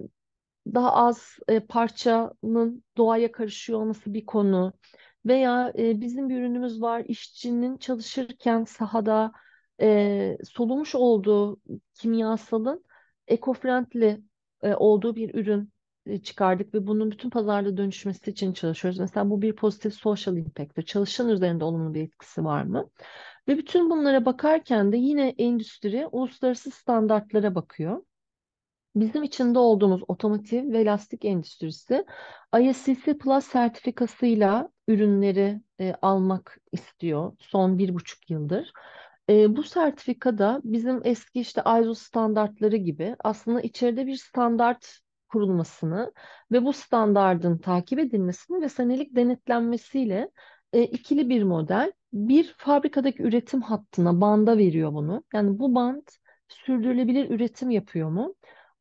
daha az e, parçanın doğaya karışıyor olması bir konu veya e, bizim bir ürünümüz var işçinin çalışırken sahada e, solumuş olduğu kimyasalın ekofriendly e, olduğu bir ürün e, çıkardık ve bunun bütün pazarda dönüşmesi için çalışıyoruz. Mesela bu bir pozitif social impact'tir. Çalışan üzerinde olumlu bir etkisi var mı? Ve bütün bunlara bakarken de yine endüstri uluslararası standartlara bakıyor. Bizim içinde olduğumuz otomotiv ve lastik endüstrisi ISCC Plus sertifikasıyla ürünleri e, almak istiyor son bir buçuk yıldır. E, bu da bizim eski işte ISO standartları gibi aslında içeride bir standart kurulmasını ve bu standardın takip edilmesini ve senelik denetlenmesiyle e, ikili bir model bir fabrikadaki üretim hattına banda veriyor bunu. Yani bu band sürdürülebilir üretim yapıyor mu?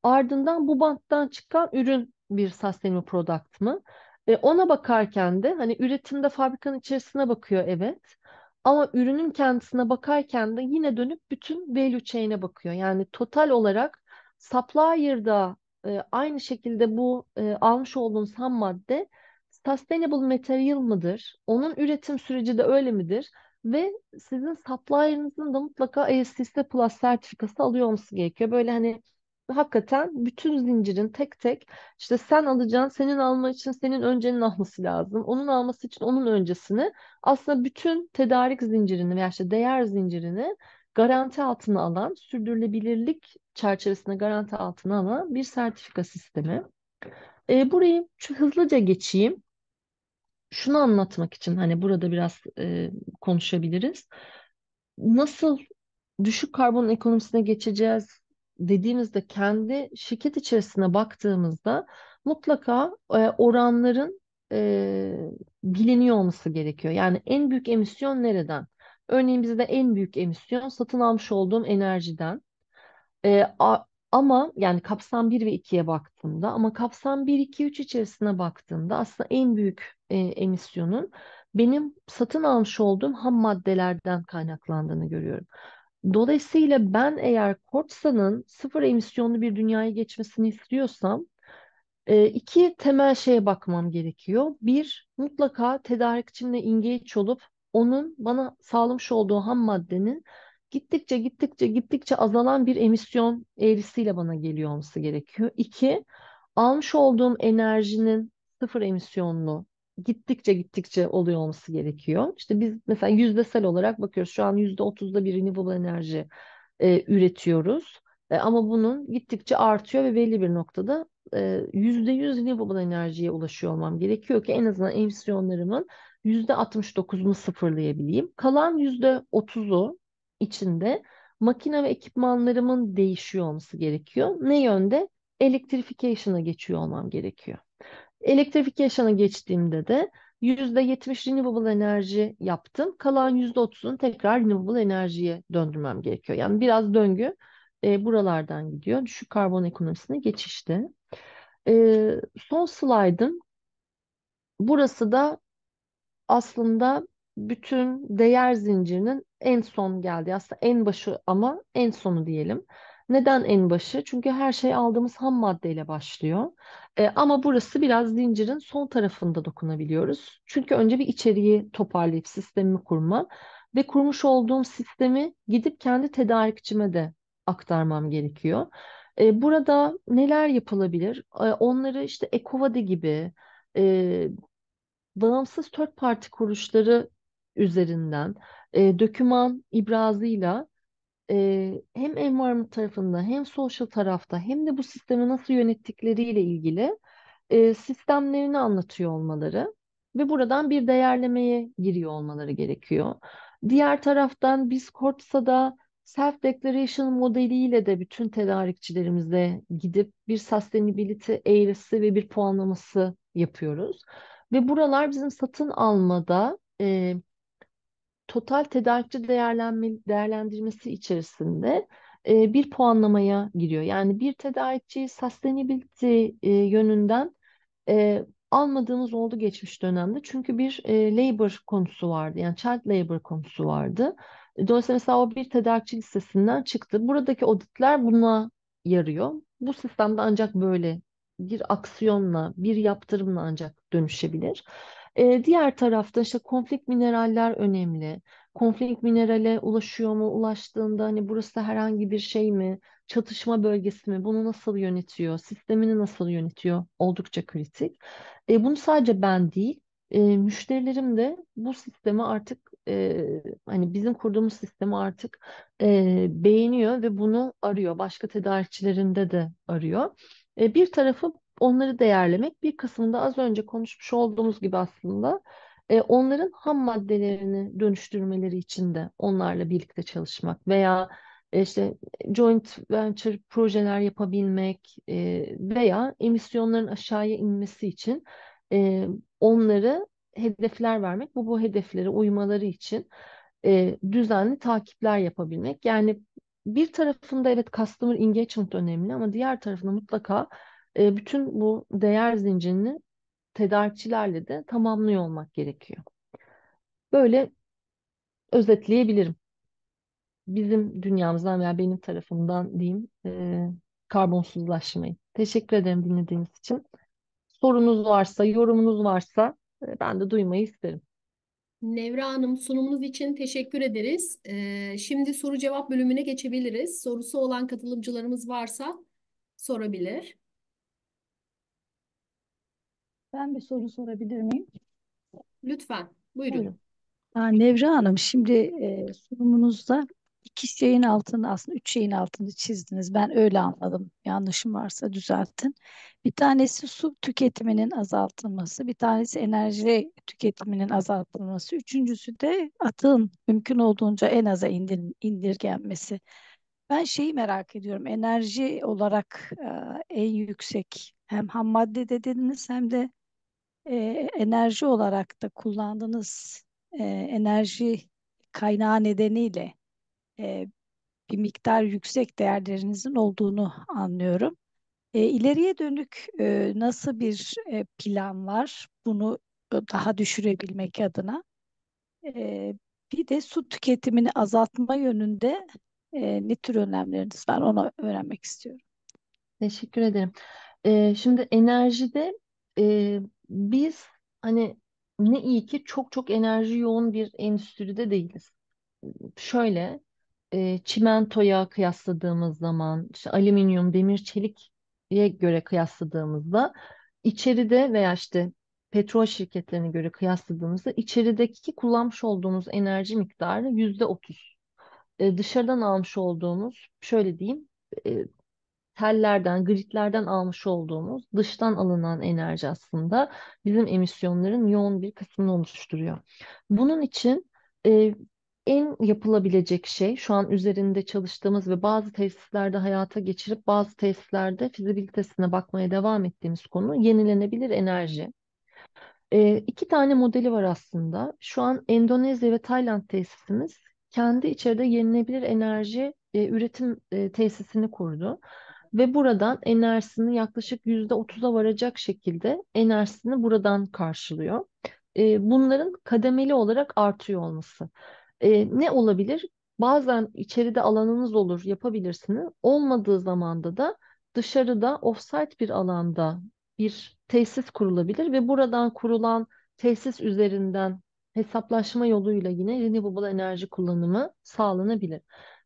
Ardından bu banttan çıkan ürün bir sustainable product mı? E, ona bakarken de hani üretimde fabrikanın içerisine bakıyor evet. Ama ürünün kendisine bakarken de yine dönüp bütün value chain'e bakıyor. Yani total olarak supplier'da e, aynı şekilde bu e, almış olduğunuz ham madde sustainable material mıdır? Onun üretim süreci de öyle midir? Ve sizin supplier'ınızın da mutlaka ASCS Plus sertifikası alıyor olması gerekiyor. Böyle hani hakikaten bütün zincirin tek tek işte sen alacağın senin alma için senin öncenin alması lazım. Onun alması için onun öncesini aslında bütün tedarik zincirini veya işte değer zincirini garanti altına alan, sürdürülebilirlik çerçevesinde garanti altına alan bir sertifika sistemi. E, burayı şu hızlıca geçeyim. Şunu anlatmak için hani burada biraz e, konuşabiliriz. Nasıl düşük karbon ekonomisine geçeceğiz? dediğimizde kendi şirket içerisine baktığımızda mutlaka e, oranların e, biliniyor olması gerekiyor. Yani en büyük emisyon nereden? Örneğin bizde en büyük emisyon satın almış olduğum enerjiden. E, a, ama yani kapsam 1 ve 2'ye baktığımda ama kapsam 1, 2, 3 içerisine baktığımda aslında en büyük e, emisyonun benim satın almış olduğum ham maddelerden kaynaklandığını görüyorum. Dolayısıyla ben eğer Kortsa'nın sıfır emisyonlu bir dünyaya geçmesini istiyorsam e, iki temel şeye bakmam gerekiyor. Bir, mutlaka tedarikçimle ingeç olup onun bana sağlamış olduğu ham maddenin gittikçe gittikçe gittikçe azalan bir emisyon eğrisiyle bana geliyor olması gerekiyor. İki, almış olduğum enerjinin sıfır emisyonlu gittikçe gittikçe oluyor olması gerekiyor. İşte biz mesela yüzdesel olarak bakıyoruz. Şu an yüzde otuzda bir renewable enerji e, üretiyoruz. E, ama bunun gittikçe artıyor ve belli bir noktada e, yüzde yüz renewable enerjiye ulaşıyor olmam gerekiyor ki en azından emisyonlarımın yüzde altmış dokuzunu sıfırlayabileyim. Kalan yüzde otuzu içinde makine ve ekipmanlarımın değişiyor olması gerekiyor. Ne yönde? Electrification'a geçiyor olmam gerekiyor. Elektrifikasyona geçtiğimde de %70 renewable enerji yaptım. Kalan %30'unu tekrar renewable enerjiye döndürmem gerekiyor. Yani biraz döngü e, buralardan gidiyor. Düşük karbon ekonomisine geçişte. E, son slaydım. Burası da aslında bütün değer zincirinin en son geldi. Aslında en başı ama en sonu diyelim. Neden en başı? Çünkü her şey aldığımız ham maddeyle başlıyor. E, ama burası biraz zincirin son tarafında dokunabiliyoruz. Çünkü önce bir içeriği toparlayıp sistemimi kurma ve kurmuş olduğum sistemi gidip kendi tedarikçime de aktarmam gerekiyor. E, burada neler yapılabilir? E, onları işte Ekovade gibi e, bağımsız third parti kuruluşları üzerinden e, döküman ibrazıyla e, hem environment tarafında hem social tarafta hem de bu sistemi nasıl yönettikleriyle ilgili e, sistemlerini anlatıyor olmaları ve buradan bir değerlemeye giriyor olmaları gerekiyor. Diğer taraftan biz Cortsa'da self declaration modeliyle de bütün tedarikçilerimizle gidip bir sustainability eğrisi ve bir puanlaması yapıyoruz. Ve buralar bizim satın almada e, total tedarikçi değerlenme, değerlendirmesi içerisinde e, bir puanlamaya giriyor. Yani bir tedarikçiyi sustainability e, yönünden e, almadığımız oldu geçmiş dönemde. Çünkü bir e, labor konusu vardı. Yani child labor konusu vardı. Dolayısıyla mesela o bir tedarikçi listesinden çıktı. Buradaki auditler buna yarıyor. Bu sistemde ancak böyle bir aksiyonla, bir yaptırımla ancak dönüşebilir diğer tarafta işte konflikt mineraller önemli. Konflikt minerale ulaşıyor mu? Ulaştığında hani burası da herhangi bir şey mi? Çatışma bölgesi mi? Bunu nasıl yönetiyor? Sistemini nasıl yönetiyor? Oldukça kritik. E, bunu sadece ben değil, e, müşterilerim de bu sistemi artık e, hani bizim kurduğumuz sistemi artık e, beğeniyor ve bunu arıyor. Başka tedarikçilerinde de arıyor. E, bir tarafı onları değerlemek bir kısımda az önce konuşmuş olduğumuz gibi aslında e, onların ham maddelerini dönüştürmeleri için de onlarla birlikte çalışmak veya e, işte joint venture projeler yapabilmek e, veya emisyonların aşağıya inmesi için e, onları hedefler vermek bu bu hedeflere uymaları için e, düzenli takipler yapabilmek yani bir tarafında evet customer engagement önemli ama diğer tarafında mutlaka e, bütün bu değer zincirini tedarikçilerle de tamamlıyor olmak gerekiyor. Böyle özetleyebilirim. Bizim dünyamızdan veya benim tarafımdan diyeyim e, karbonsuzlaşmayı. Teşekkür ederim dinlediğiniz için. Sorunuz varsa, yorumunuz varsa e, ben de duymayı isterim. Nevra Hanım sunumunuz için teşekkür ederiz. Ee, şimdi soru cevap bölümüne geçebiliriz. Sorusu olan katılımcılarımız varsa sorabilir. Ben bir soru sorabilir miyim? Lütfen, buyurun. Buyurun. Ha, Nevra Hanım, şimdi e, sunumunuzda iki şeyin altını aslında üç şeyin altını çizdiniz. Ben öyle anladım. Yanlışım varsa düzeltin. Bir tanesi su tüketiminin azaltılması, bir tanesi enerji tüketiminin azaltılması, üçüncüsü de atığın mümkün olduğunca en aza indir, indirgenmesi. Ben şeyi merak ediyorum. Enerji olarak e, en yüksek hem ham madde dediniz hem de e, enerji olarak da kullandığınız e, enerji kaynağı nedeniyle e, bir miktar yüksek değerlerinizin olduğunu anlıyorum. E, ileriye dönük e, nasıl bir e, plan var bunu daha düşürebilmek adına? E, bir de su tüketimini azaltma yönünde e, ne tür önlemleriniz var onu öğrenmek istiyorum. Teşekkür ederim. E, şimdi enerjide ee, biz hani ne iyi ki çok çok enerji yoğun bir endüstride değiliz. Şöyle e, çimentoya kıyasladığımız zaman işte alüminyum, demir, çelik'e göre kıyasladığımızda içeride veya işte petrol şirketlerine göre kıyasladığımızda içerideki kullanmış olduğumuz enerji miktarı yüzde otuz. Dışarıdan almış olduğumuz şöyle diyeyim tellerden, gridlerden almış olduğumuz dıştan alınan enerji aslında bizim emisyonların yoğun bir kısmını oluşturuyor. Bunun için e, en yapılabilecek şey şu an üzerinde çalıştığımız ve bazı tesislerde hayata geçirip bazı tesislerde fizibilitesine bakmaya devam ettiğimiz konu yenilenebilir enerji. E, iki tane modeli var aslında. Şu an Endonezya ve Tayland tesisimiz kendi içeride yenilenebilir enerji e, üretim e, tesisini kurdu ve buradan enerjisini yaklaşık %30'a varacak şekilde enerjisini buradan karşılıyor. E, bunların kademeli olarak artıyor olması. E, ne olabilir? Bazen içeride alanınız olur, yapabilirsiniz. Olmadığı zamanda da dışarıda offsite bir alanda bir tesis kurulabilir ve buradan kurulan tesis üzerinden hesaplaşma yoluyla yine renewable enerji kullanımı sağlanabilir.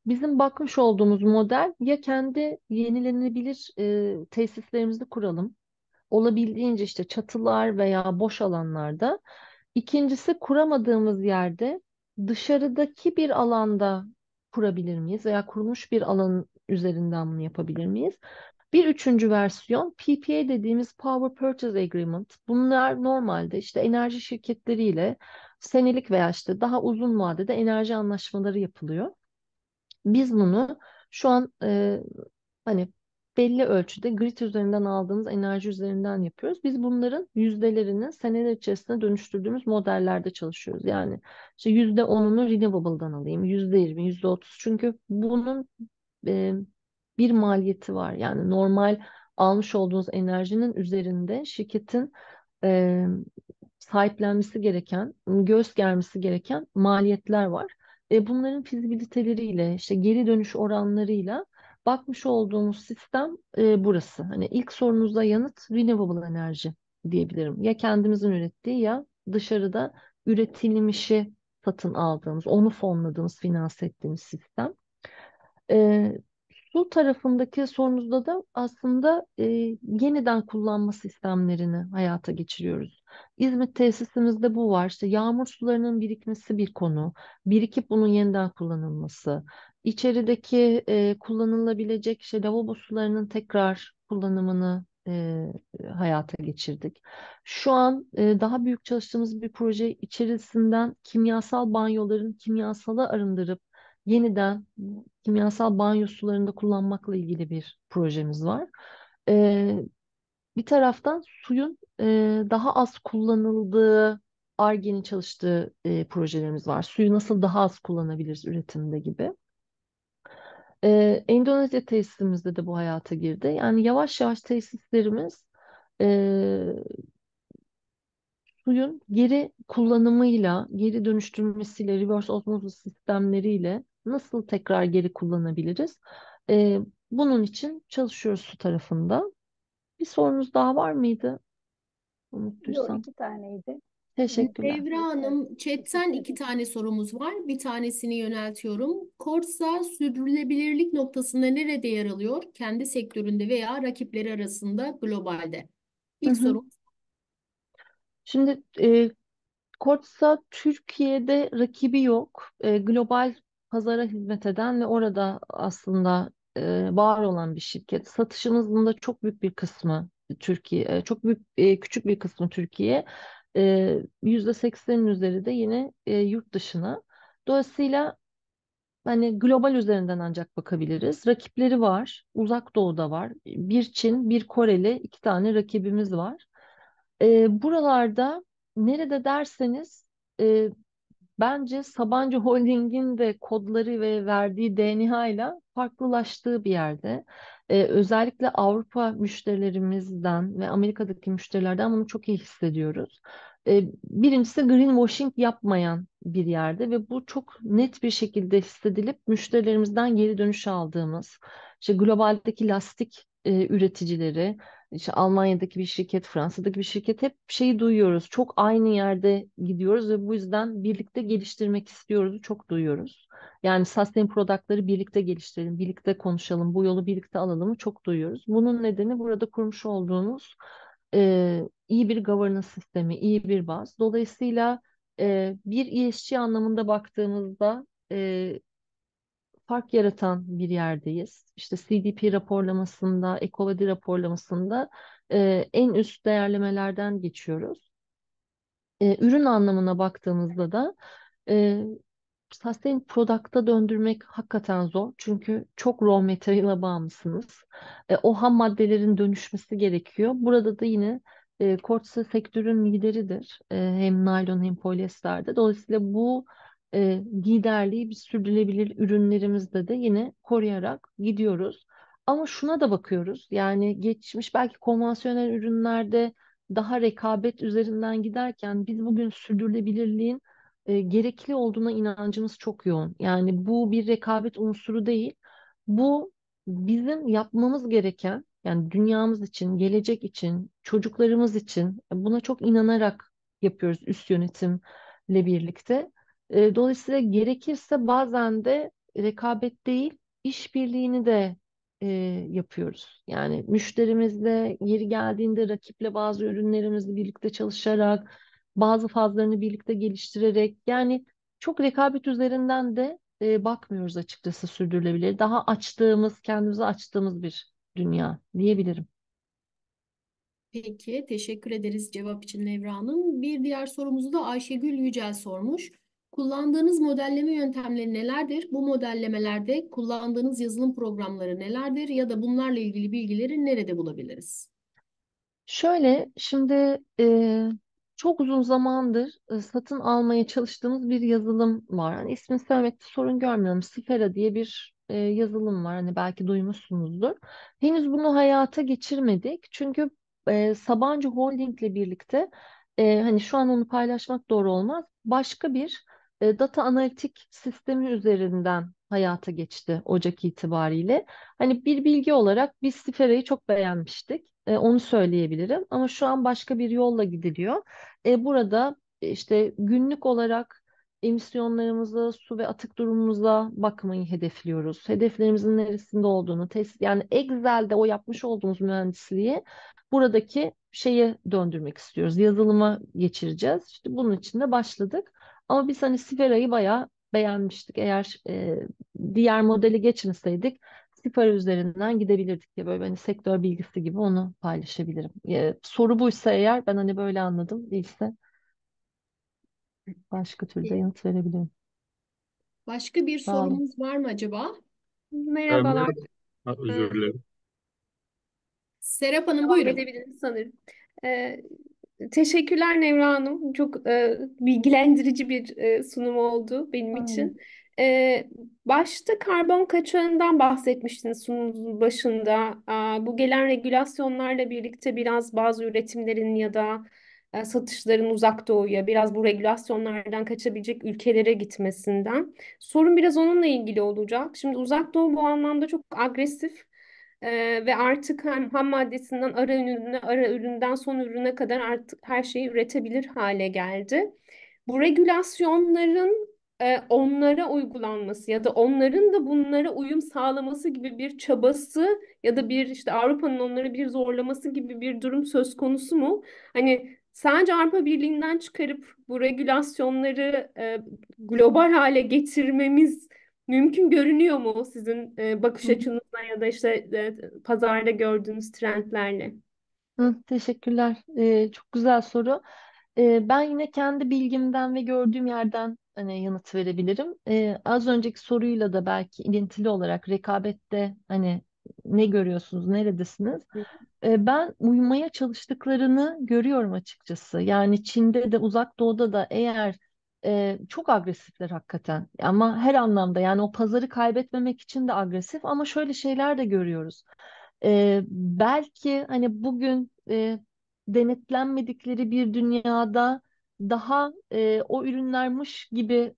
Bizim bakmış olduğumuz model ya kendi yenilenebilir e, tesislerimizi kuralım. Olabildiğince işte çatılar veya boş alanlarda. İkincisi kuramadığımız yerde dışarıdaki bir alanda kurabilir miyiz veya kurulmuş bir alanın üzerinden bunu yapabilir miyiz? Bir üçüncü versiyon PPA dediğimiz Power Purchase Agreement. Bunlar normalde işte enerji şirketleriyle senelik veya işte daha uzun vadede enerji anlaşmaları yapılıyor. Biz bunu şu an e, hani belli ölçüde grid üzerinden aldığımız enerji üzerinden yapıyoruz. Biz bunların yüzdelerini seneler içerisinde dönüştürdüğümüz modellerde çalışıyoruz. Yani işte yüzde onunu renewable'dan alayım, yüzde yirmi, yüzde otuz. Çünkü bunun e, bir maliyeti var. Yani normal almış olduğunuz enerjinin üzerinde şirketin e, sahiplenmesi gereken, göz germesi gereken maliyetler var e, bunların fizibiliteleriyle işte geri dönüş oranlarıyla bakmış olduğumuz sistem e, burası. Hani ilk sorunuzda yanıt renewable enerji diyebilirim. Ya kendimizin ürettiği ya dışarıda üretilmişi satın aldığımız, onu fonladığımız, finanse ettiğimiz sistem. E, Su tarafındaki sorunuzda da aslında e, yeniden kullanma sistemlerini hayata geçiriyoruz. İzmit tesisimizde bu var. İşte yağmur sularının birikmesi bir konu. Birikip bunun yeniden kullanılması. İçerideki e, kullanılabilecek işte lavabo sularının tekrar kullanımını e, hayata geçirdik. Şu an e, daha büyük çalıştığımız bir proje içerisinden kimyasal banyoların kimyasala arındırıp yeniden kimyasal banyo sularında kullanmakla ilgili bir projemiz var. E, bir taraftan suyun e, daha az kullanıldığı ARGE'nin çalıştığı e, projelerimiz var. Suyu nasıl daha az kullanabiliriz üretimde gibi. E, Endonezya tesisimizde de bu hayata girdi. Yani yavaş yavaş tesislerimiz e, suyun geri kullanımıyla, geri dönüştürmesiyle, reverse osmosis sistemleriyle nasıl tekrar geri kullanabiliriz? E, bunun için çalışıyoruz su tarafında. Bir sorunuz daha var mıydı? Unuttuysam. Yok, iki taneydi. Teşekkürler. Devra Hanım, chatten iki tane sorumuz var. Bir tanesini yöneltiyorum. Korsa sürdürülebilirlik noktasında nerede yer alıyor? Kendi sektöründe veya rakipleri arasında globalde. İlk soru. Şimdi e, Korsa Türkiye'de rakibi yok. E, global pazara hizmet eden ve orada aslında e, var olan bir şirket. Satışımızın da çok büyük bir kısmı Türkiye, çok büyük e, küçük bir kısmı Türkiye. yüzde seksenin üzeri de yine e, yurt dışına. Dolayısıyla hani global üzerinden ancak bakabiliriz. Rakipleri var, uzak doğuda var. Bir Çin, bir Koreli, iki tane rakibimiz var. E, buralarda nerede derseniz Bence Sabancı Holding'in de kodları ve verdiği DNA ile farklılaştığı bir yerde. Ee, özellikle Avrupa müşterilerimizden ve Amerika'daki müşterilerden bunu çok iyi hissediyoruz. Ee, birincisi greenwashing yapmayan bir yerde ve bu çok net bir şekilde hissedilip müşterilerimizden geri dönüş aldığımız, işte globaldeki lastik e, üreticileri, işte Almanya'daki bir şirket, Fransa'daki bir şirket hep şeyi duyuyoruz. Çok aynı yerde gidiyoruz ve bu yüzden birlikte geliştirmek istiyoruz. Çok duyuyoruz. Yani sustain product'ları birlikte geliştirelim, birlikte konuşalım, bu yolu birlikte alalımı çok duyuyoruz. Bunun nedeni burada kurmuş olduğunuz e, iyi bir governance sistemi, iyi bir baz. Dolayısıyla e, bir ESG anlamında baktığımızda e, fark yaratan bir yerdeyiz. İşte CDP raporlamasında, ECOVADI raporlamasında e, en üst değerlemelerden geçiyoruz. E, ürün anlamına baktığımızda da e, sustain product'a döndürmek hakikaten zor. Çünkü çok raw material'a bağımlısınız. E, o ham maddelerin dönüşmesi gerekiyor. Burada da yine e, Kortsa sektörün lideridir. E, hem naylon hem polyesterde. Dolayısıyla bu e, liderliği bir sürdürülebilir ürünlerimizde de yine koruyarak gidiyoruz. Ama şuna da bakıyoruz. Yani geçmiş belki konvansiyonel ürünlerde daha rekabet üzerinden giderken biz bugün sürdürülebilirliğin e, gerekli olduğuna inancımız çok yoğun. Yani bu bir rekabet unsuru değil. Bu bizim yapmamız gereken yani dünyamız için, gelecek için, çocuklarımız için e, buna çok inanarak yapıyoruz üst yönetimle birlikte. E, dolayısıyla gerekirse bazen de rekabet değil, işbirliğini de e, yapıyoruz. Yani müşterimizle yeri geldiğinde rakiple bazı ürünlerimizi birlikte çalışarak, bazı fazlarını birlikte geliştirerek yani çok rekabet üzerinden de e, bakmıyoruz açıkçası sürdürülebilir. Daha açtığımız, kendimizi açtığımız bir dünya diyebilirim. Peki, teşekkür ederiz cevap için Nevra Hanım. Bir diğer sorumuzu da Ayşegül Yücel sormuş. Kullandığınız modelleme yöntemleri nelerdir? Bu modellemelerde kullandığınız yazılım programları nelerdir? Ya da bunlarla ilgili bilgileri nerede bulabiliriz? Şöyle, şimdi e, çok uzun zamandır e, satın almaya çalıştığımız bir yazılım var. Hani ismini söylemekte sorun görmüyorum. Sifera diye bir e, yazılım var. Hani belki duymuşsunuzdur. Henüz bunu hayata geçirmedik. Çünkü e, Sabancı Holding'le birlikte e, hani şu an onu paylaşmak doğru olmaz. Başka bir ee, data analitik sistemi üzerinden hayata geçti Ocak itibariyle. Hani bir bilgi olarak biz Sifera'yı çok beğenmiştik. E, onu söyleyebilirim ama şu an başka bir yolla gidiliyor. Ee, e, burada işte günlük olarak emisyonlarımıza, su ve atık durumumuza bakmayı hedefliyoruz. Hedeflerimizin neresinde olduğunu test yani Excel'de o yapmış olduğumuz mühendisliği buradaki şeye döndürmek istiyoruz. Yazılıma geçireceğiz. İşte bunun için de başladık. Ama biz hani Sifera'yı bayağı beğenmiştik. Eğer e, diğer modeli geçmeseydik Sifera üzerinden gidebilirdik diye böyle hani sektör bilgisi gibi onu paylaşabilirim. E, soru buysa eğer ben hani böyle anladım değilse başka türlü de yanıt verebilirim. Başka bir Sağ olun. sorumuz var mı acaba? Ee, Merhabalar. Ha, özür ee, dilerim. Serap Hanım Devam buyurun. edebilirim sanırım. Ee, Teşekkürler Nevra Hanım. Çok e, bilgilendirici bir e, sunum oldu benim Aynen. için. E, başta karbon kaçağından bahsetmiştiniz sunumun başında. E, bu gelen regülasyonlarla birlikte biraz bazı üretimlerin ya da e, satışların uzak doğuya, biraz bu regülasyonlardan kaçabilecek ülkelere gitmesinden. Sorun biraz onunla ilgili olacak. Şimdi uzak doğu bu anlamda çok agresif ve artık hem ham maddesinden ara ürününe, ara üründen son ürüne kadar artık her şeyi üretebilir hale geldi. Bu regülasyonların e, onlara uygulanması ya da onların da bunlara uyum sağlaması gibi bir çabası ya da bir işte Avrupa'nın onları bir zorlaması gibi bir durum söz konusu mu? Hani sadece Avrupa Birliği'nden çıkarıp bu regülasyonları e, global hale getirmemiz Mümkün görünüyor mu sizin e, bakış açınızdan ya da işte e, pazarda gördüğünüz trendlerle? Hı, teşekkürler. Ee, çok güzel soru. Ee, ben yine kendi bilgimden ve gördüğüm yerden hani yanıt verebilirim. Ee, az önceki soruyla da belki ilintili olarak rekabette hani ne görüyorsunuz, neredesiniz? Ee, ben uymaya çalıştıklarını görüyorum açıkçası. Yani Çin'de de Uzak Doğu'da da eğer e, çok agresifler hakikaten ama her anlamda yani o pazarı kaybetmemek için de agresif ama şöyle şeyler de görüyoruz. E, belki hani bugün e, denetlenmedikleri bir dünyada daha e, o ürünlermiş gibi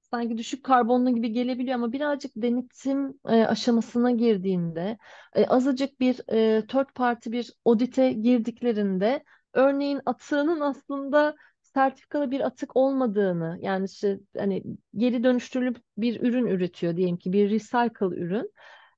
sanki düşük karbonlu gibi gelebiliyor ama birazcık denetim e, aşamasına girdiğinde e, azıcık bir e, third party bir audite girdiklerinde örneğin atığının aslında sertifikalı bir atık olmadığını yani işte hani geri dönüştürülüp bir ürün üretiyor diyelim ki bir recycle ürün.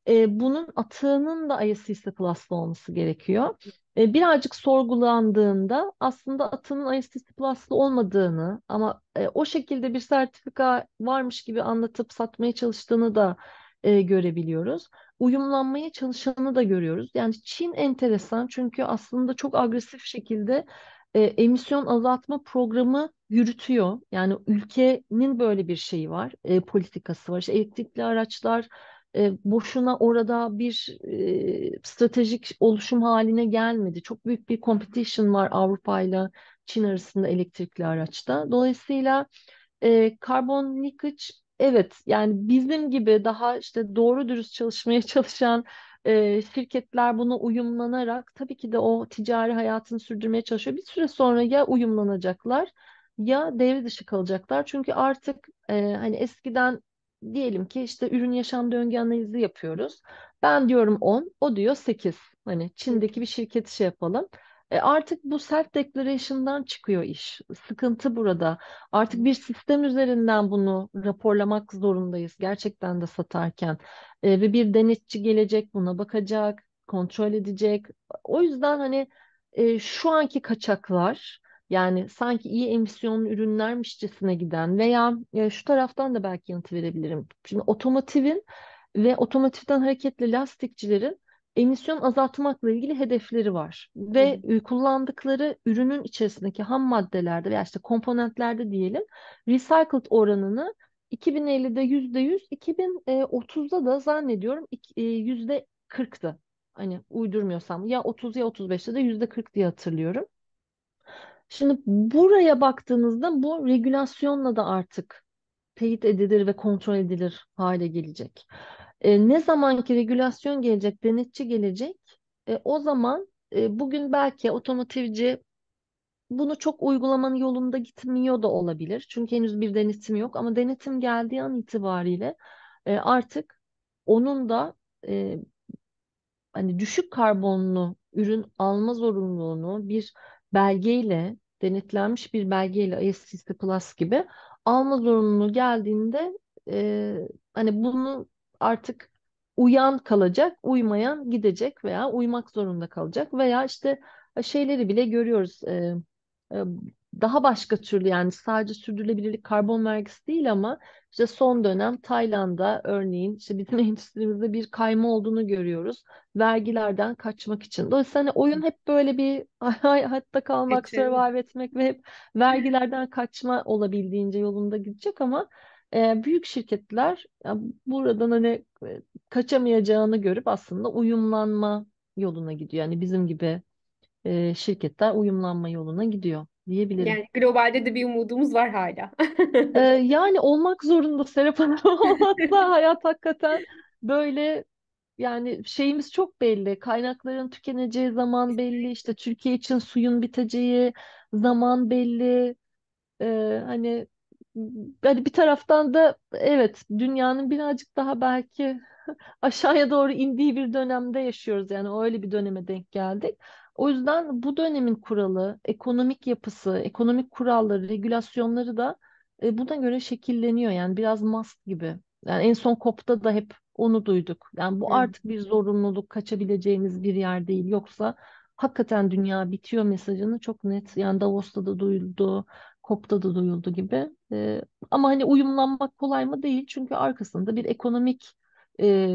E, bunun atığının da ISCC Plus'ta olması gerekiyor. E, birazcık sorgulandığında aslında atığının ISCC Plus'ta olmadığını ama e, o şekilde bir sertifika varmış gibi anlatıp satmaya çalıştığını da e, görebiliyoruz. Uyumlanmaya çalışanı da görüyoruz. Yani Çin enteresan çünkü aslında çok agresif şekilde e, emisyon azaltma programı yürütüyor. Yani ülkenin böyle bir şeyi var, e, politikası var. İşte elektrikli araçlar e, boşuna orada bir e, stratejik oluşum haline gelmedi. Çok büyük bir competition var Avrupa ile Çin arasında elektrikli araçta. Dolayısıyla e, karbon evet yani bizim gibi daha işte doğru dürüst çalışmaya çalışan e, şirketler buna uyumlanarak tabii ki de o ticari hayatını sürdürmeye çalışıyor. Bir süre sonra ya uyumlanacaklar ya devre dışı kalacaklar. Çünkü artık e, hani eskiden diyelim ki işte ürün yaşam döngü analizi yapıyoruz. Ben diyorum 10, o diyor 8. Hani Çin'deki bir şirketi şey yapalım. E, artık bu self declaration'dan çıkıyor iş. Sıkıntı burada. Artık bir sistem üzerinden bunu raporlamak zorundayız gerçekten de satarken. E, ve bir denetçi gelecek buna bakacak, kontrol edecek. O yüzden hani e, şu anki kaçaklar yani sanki iyi emisyonlu ürünlermişçesine giden veya e, şu taraftan da belki yanıt verebilirim. Şimdi otomotivin ve otomotivden hareketli lastikçilerin emisyon azaltmakla ilgili hedefleri var ve hmm. kullandıkları ürünün içerisindeki ham maddelerde veya işte komponentlerde diyelim recycled oranını 2050'de %100, 2030'da da zannediyorum %40'tı. E, hani uydurmuyorsam ya 30 ya 35'te de %40 diye hatırlıyorum. Şimdi buraya baktığınızda bu regülasyonla da artık teyit edilir ve kontrol edilir hale gelecek. E, ne zamanki regülasyon gelecek, denetçi gelecek, e, o zaman e, bugün belki otomotivci bunu çok uygulamanın yolunda gitmiyor da olabilir. Çünkü henüz bir denetim yok ama denetim geldiği an itibariyle e, artık onun da e, hani düşük karbonlu ürün alma zorunluluğunu bir belgeyle denetlenmiş bir belgeyle ISCC Plus gibi alma zorunluluğu geldiğinde e, hani bunu artık uyan kalacak, uymayan gidecek veya uymak zorunda kalacak veya işte e, şeyleri bile görüyoruz. E, e, daha başka türlü yani sadece sürdürülebilirlik karbon vergisi değil ama işte son dönem Tayland'da örneğin işte bizim endüstrimizde bir kayma olduğunu görüyoruz. Vergilerden kaçmak için. Dolayısıyla hani oyun hep böyle bir hayatta kalmak, Geçelim. survive etmek ve hep vergilerden kaçma olabildiğince yolunda gidecek ama büyük şirketler buradan hani e, kaçamayacağını görüp aslında uyumlanma yoluna gidiyor. Yani bizim gibi şirketler uyumlanma yoluna gidiyor diyebilirim. Yani globalde de bir umudumuz var hala. yani olmak zorunda Serap Hanım. Olmazsa hayat hakikaten böyle yani şeyimiz çok belli. Kaynakların tükeneceği zaman belli. İşte Türkiye için suyun biteceği zaman belli. Ee, hani yani bir taraftan da evet dünyanın birazcık daha belki aşağıya doğru indiği bir dönemde yaşıyoruz. Yani öyle bir döneme denk geldik. O yüzden bu dönemin kuralı, ekonomik yapısı, ekonomik kuralları, regülasyonları da e, buna göre şekilleniyor. Yani biraz mast gibi. Yani en son COP'ta da hep onu duyduk. Yani bu evet. artık bir zorunluluk, kaçabileceğiniz bir yer değil. Yoksa hakikaten dünya bitiyor mesajını çok net. Yani Davos'ta da duyuldu. COP'ta da duyuldu gibi. E, ama hani uyumlanmak kolay mı değil çünkü arkasında bir ekonomik e,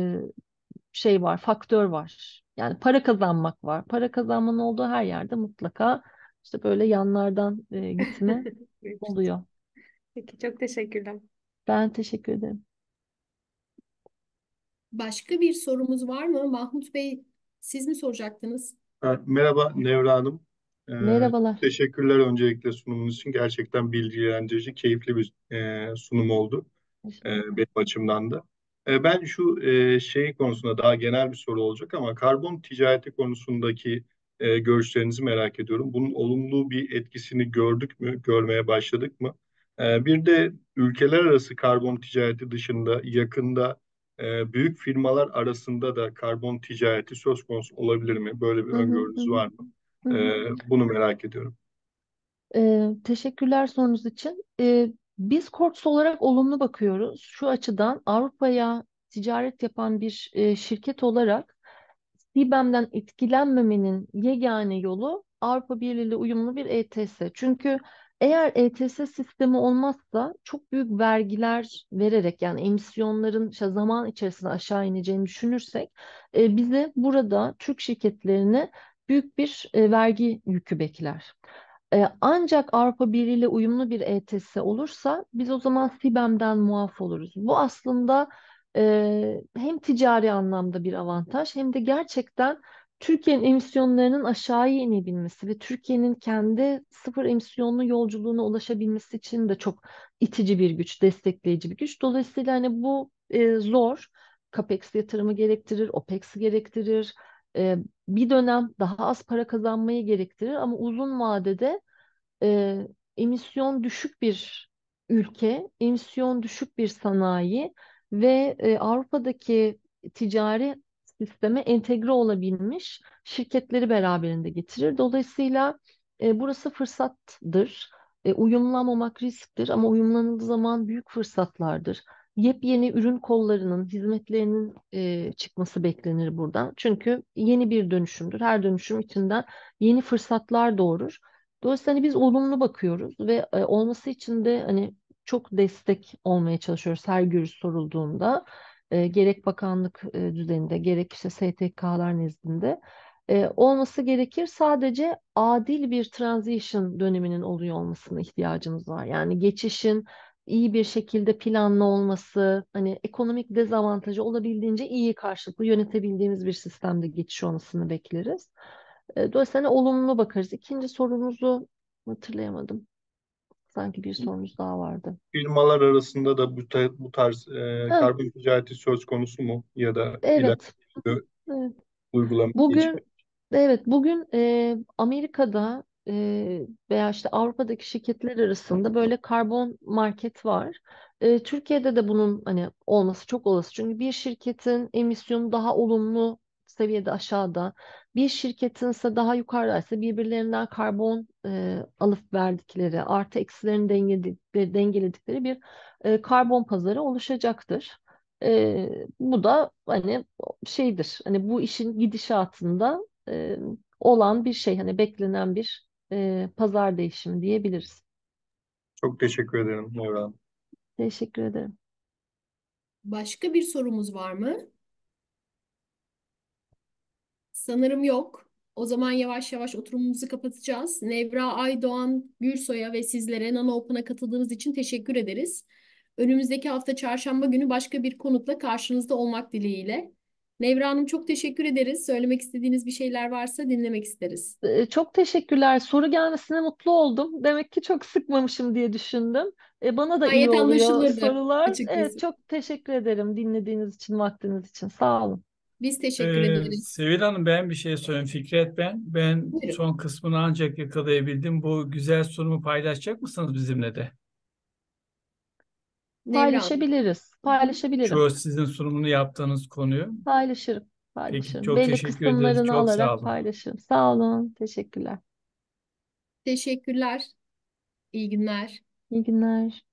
şey var, faktör var. Yani para kazanmak var. Para kazanmanın olduğu her yerde mutlaka işte böyle yanlardan e, gitme oluyor. Peki çok teşekkürler. Ben teşekkür ederim. Başka bir sorumuz var mı? Mahmut Bey siz mi soracaktınız? Merhaba Nevra Hanım. Ee, Merhabalar. Teşekkürler öncelikle sunumunuz için. Gerçekten bilgilendirici, keyifli bir e, sunum oldu e, benim açımdan da. E, ben şu e, şey konusunda daha genel bir soru olacak ama karbon ticareti konusundaki e, görüşlerinizi merak ediyorum. Bunun olumlu bir etkisini gördük mü, görmeye başladık mı? E, bir de ülkeler arası karbon ticareti dışında yakında e, büyük firmalar arasında da karbon ticareti söz konusu olabilir mi? Böyle bir öngörünüz var mı? bunu merak ediyorum. Ee, teşekkürler sorunuz için. Ee, biz Korts olarak olumlu bakıyoruz. Şu açıdan Avrupa'ya ticaret yapan bir e, şirket olarak CBAM'den etkilenmemenin yegane yolu Avrupa Birliği ile uyumlu bir ETS. Çünkü eğer ETS sistemi olmazsa çok büyük vergiler vererek yani emisyonların işte zaman içerisinde aşağı ineceğini düşünürsek e, bize burada Türk şirketlerini büyük bir e, vergi yükü bekler. E, ancak Avrupa Birliği ile uyumlu bir ETS olursa biz o zaman SİBEM'den muaf oluruz. Bu aslında e, hem ticari anlamda bir avantaj hem de gerçekten Türkiye'nin emisyonlarının aşağıya inebilmesi ve Türkiye'nin kendi sıfır emisyonlu yolculuğuna ulaşabilmesi için de çok itici bir güç, destekleyici bir güç. Dolayısıyla hani bu e, zor. CAPEX yatırımı gerektirir, OPEX gerektirir, e, bir dönem daha az para kazanmayı gerektirir ama uzun vadede e, emisyon düşük bir ülke, emisyon düşük bir sanayi ve e, Avrupa'daki ticari sisteme entegre olabilmiş şirketleri beraberinde getirir. Dolayısıyla e, burası fırsattır. E, uyumlanmamak risktir ama uyumlanıldığı zaman büyük fırsatlardır yepyeni ürün kollarının, hizmetlerinin e, çıkması beklenir buradan. Çünkü yeni bir dönüşümdür. Her dönüşüm içinden yeni fırsatlar doğurur. Dolayısıyla hani biz olumlu bakıyoruz ve e, olması için de hani çok destek olmaya çalışıyoruz her görüş sorulduğunda. E, gerek bakanlık e, düzeninde, gerek işte STK'lar nezdinde e, olması gerekir. Sadece adil bir transition döneminin oluyor olmasına ihtiyacımız var. Yani geçişin iyi bir şekilde planlı olması, hani ekonomik dezavantajı olabildiğince iyi karşılıklı yönetebildiğimiz bir sistemde geçiş olmasını bekleriz. E, dolayısıyla hani olumlu bakarız. İkinci sorunuzu hatırlayamadım. Sanki bir sorunuz daha vardı. Firmalar arasında da bu, ta bu tarz e, evet. karbon ticareti söz konusu mu ya da evet. evet. uygulama Bugün geçmek. evet bugün e, Amerika'da veya işte Avrupa'daki şirketler arasında böyle karbon market var. E, Türkiye'de de bunun hani olması çok olası. Çünkü bir şirketin emisyonu daha olumlu seviyede aşağıda, bir şirketin ise daha yukarıdaysa birbirlerinden karbon e, alıp verdikleri, artı eksilerini dengeledikleri, dengeledikleri bir e, karbon pazarı oluşacaktır. E, bu da hani şeydir, hani bu işin gidişatında e, olan bir şey, hani beklenen bir e, pazar değişimi diyebiliriz. Çok teşekkür ederim Nevra Teşekkür ederim. Başka bir sorumuz var mı? Sanırım yok. O zaman yavaş yavaş oturumumuzu kapatacağız. Nevra Aydoğan Gürsoy'a ve sizlere Nano Open'a katıldığınız için teşekkür ederiz. Önümüzdeki hafta çarşamba günü başka bir konukla karşınızda olmak dileğiyle. Nevra Hanım çok teşekkür ederiz. Söylemek istediğiniz bir şeyler varsa dinlemek isteriz. Ee, çok teşekkürler. Soru gelmesine mutlu oldum. Demek ki çok sıkmamışım diye düşündüm. E, bana da Gayet iyi oluyor sorular. Evet, çok teşekkür ederim dinlediğiniz için, vaktiniz için. Sağ olun. Biz teşekkür ee, ederiz. Sevil Hanım ben bir şey söyleyeyim. Fikret ben. Ben Buyurun. son kısmını ancak yakalayabildim. Bu güzel sunumu paylaşacak mısınız bizimle de? Paylaşabiliriz. Paylaşabilirim. Şu sizin sunumunu yaptığınız konuyu. Paylaşırım. Paylaşırım. Peki, çok Belli teşekkür ederiz. kısımlarını Çok sağ alarak olun. paylaşırım. Sağ olun. Teşekkürler. Teşekkürler. İyi günler. İyi günler.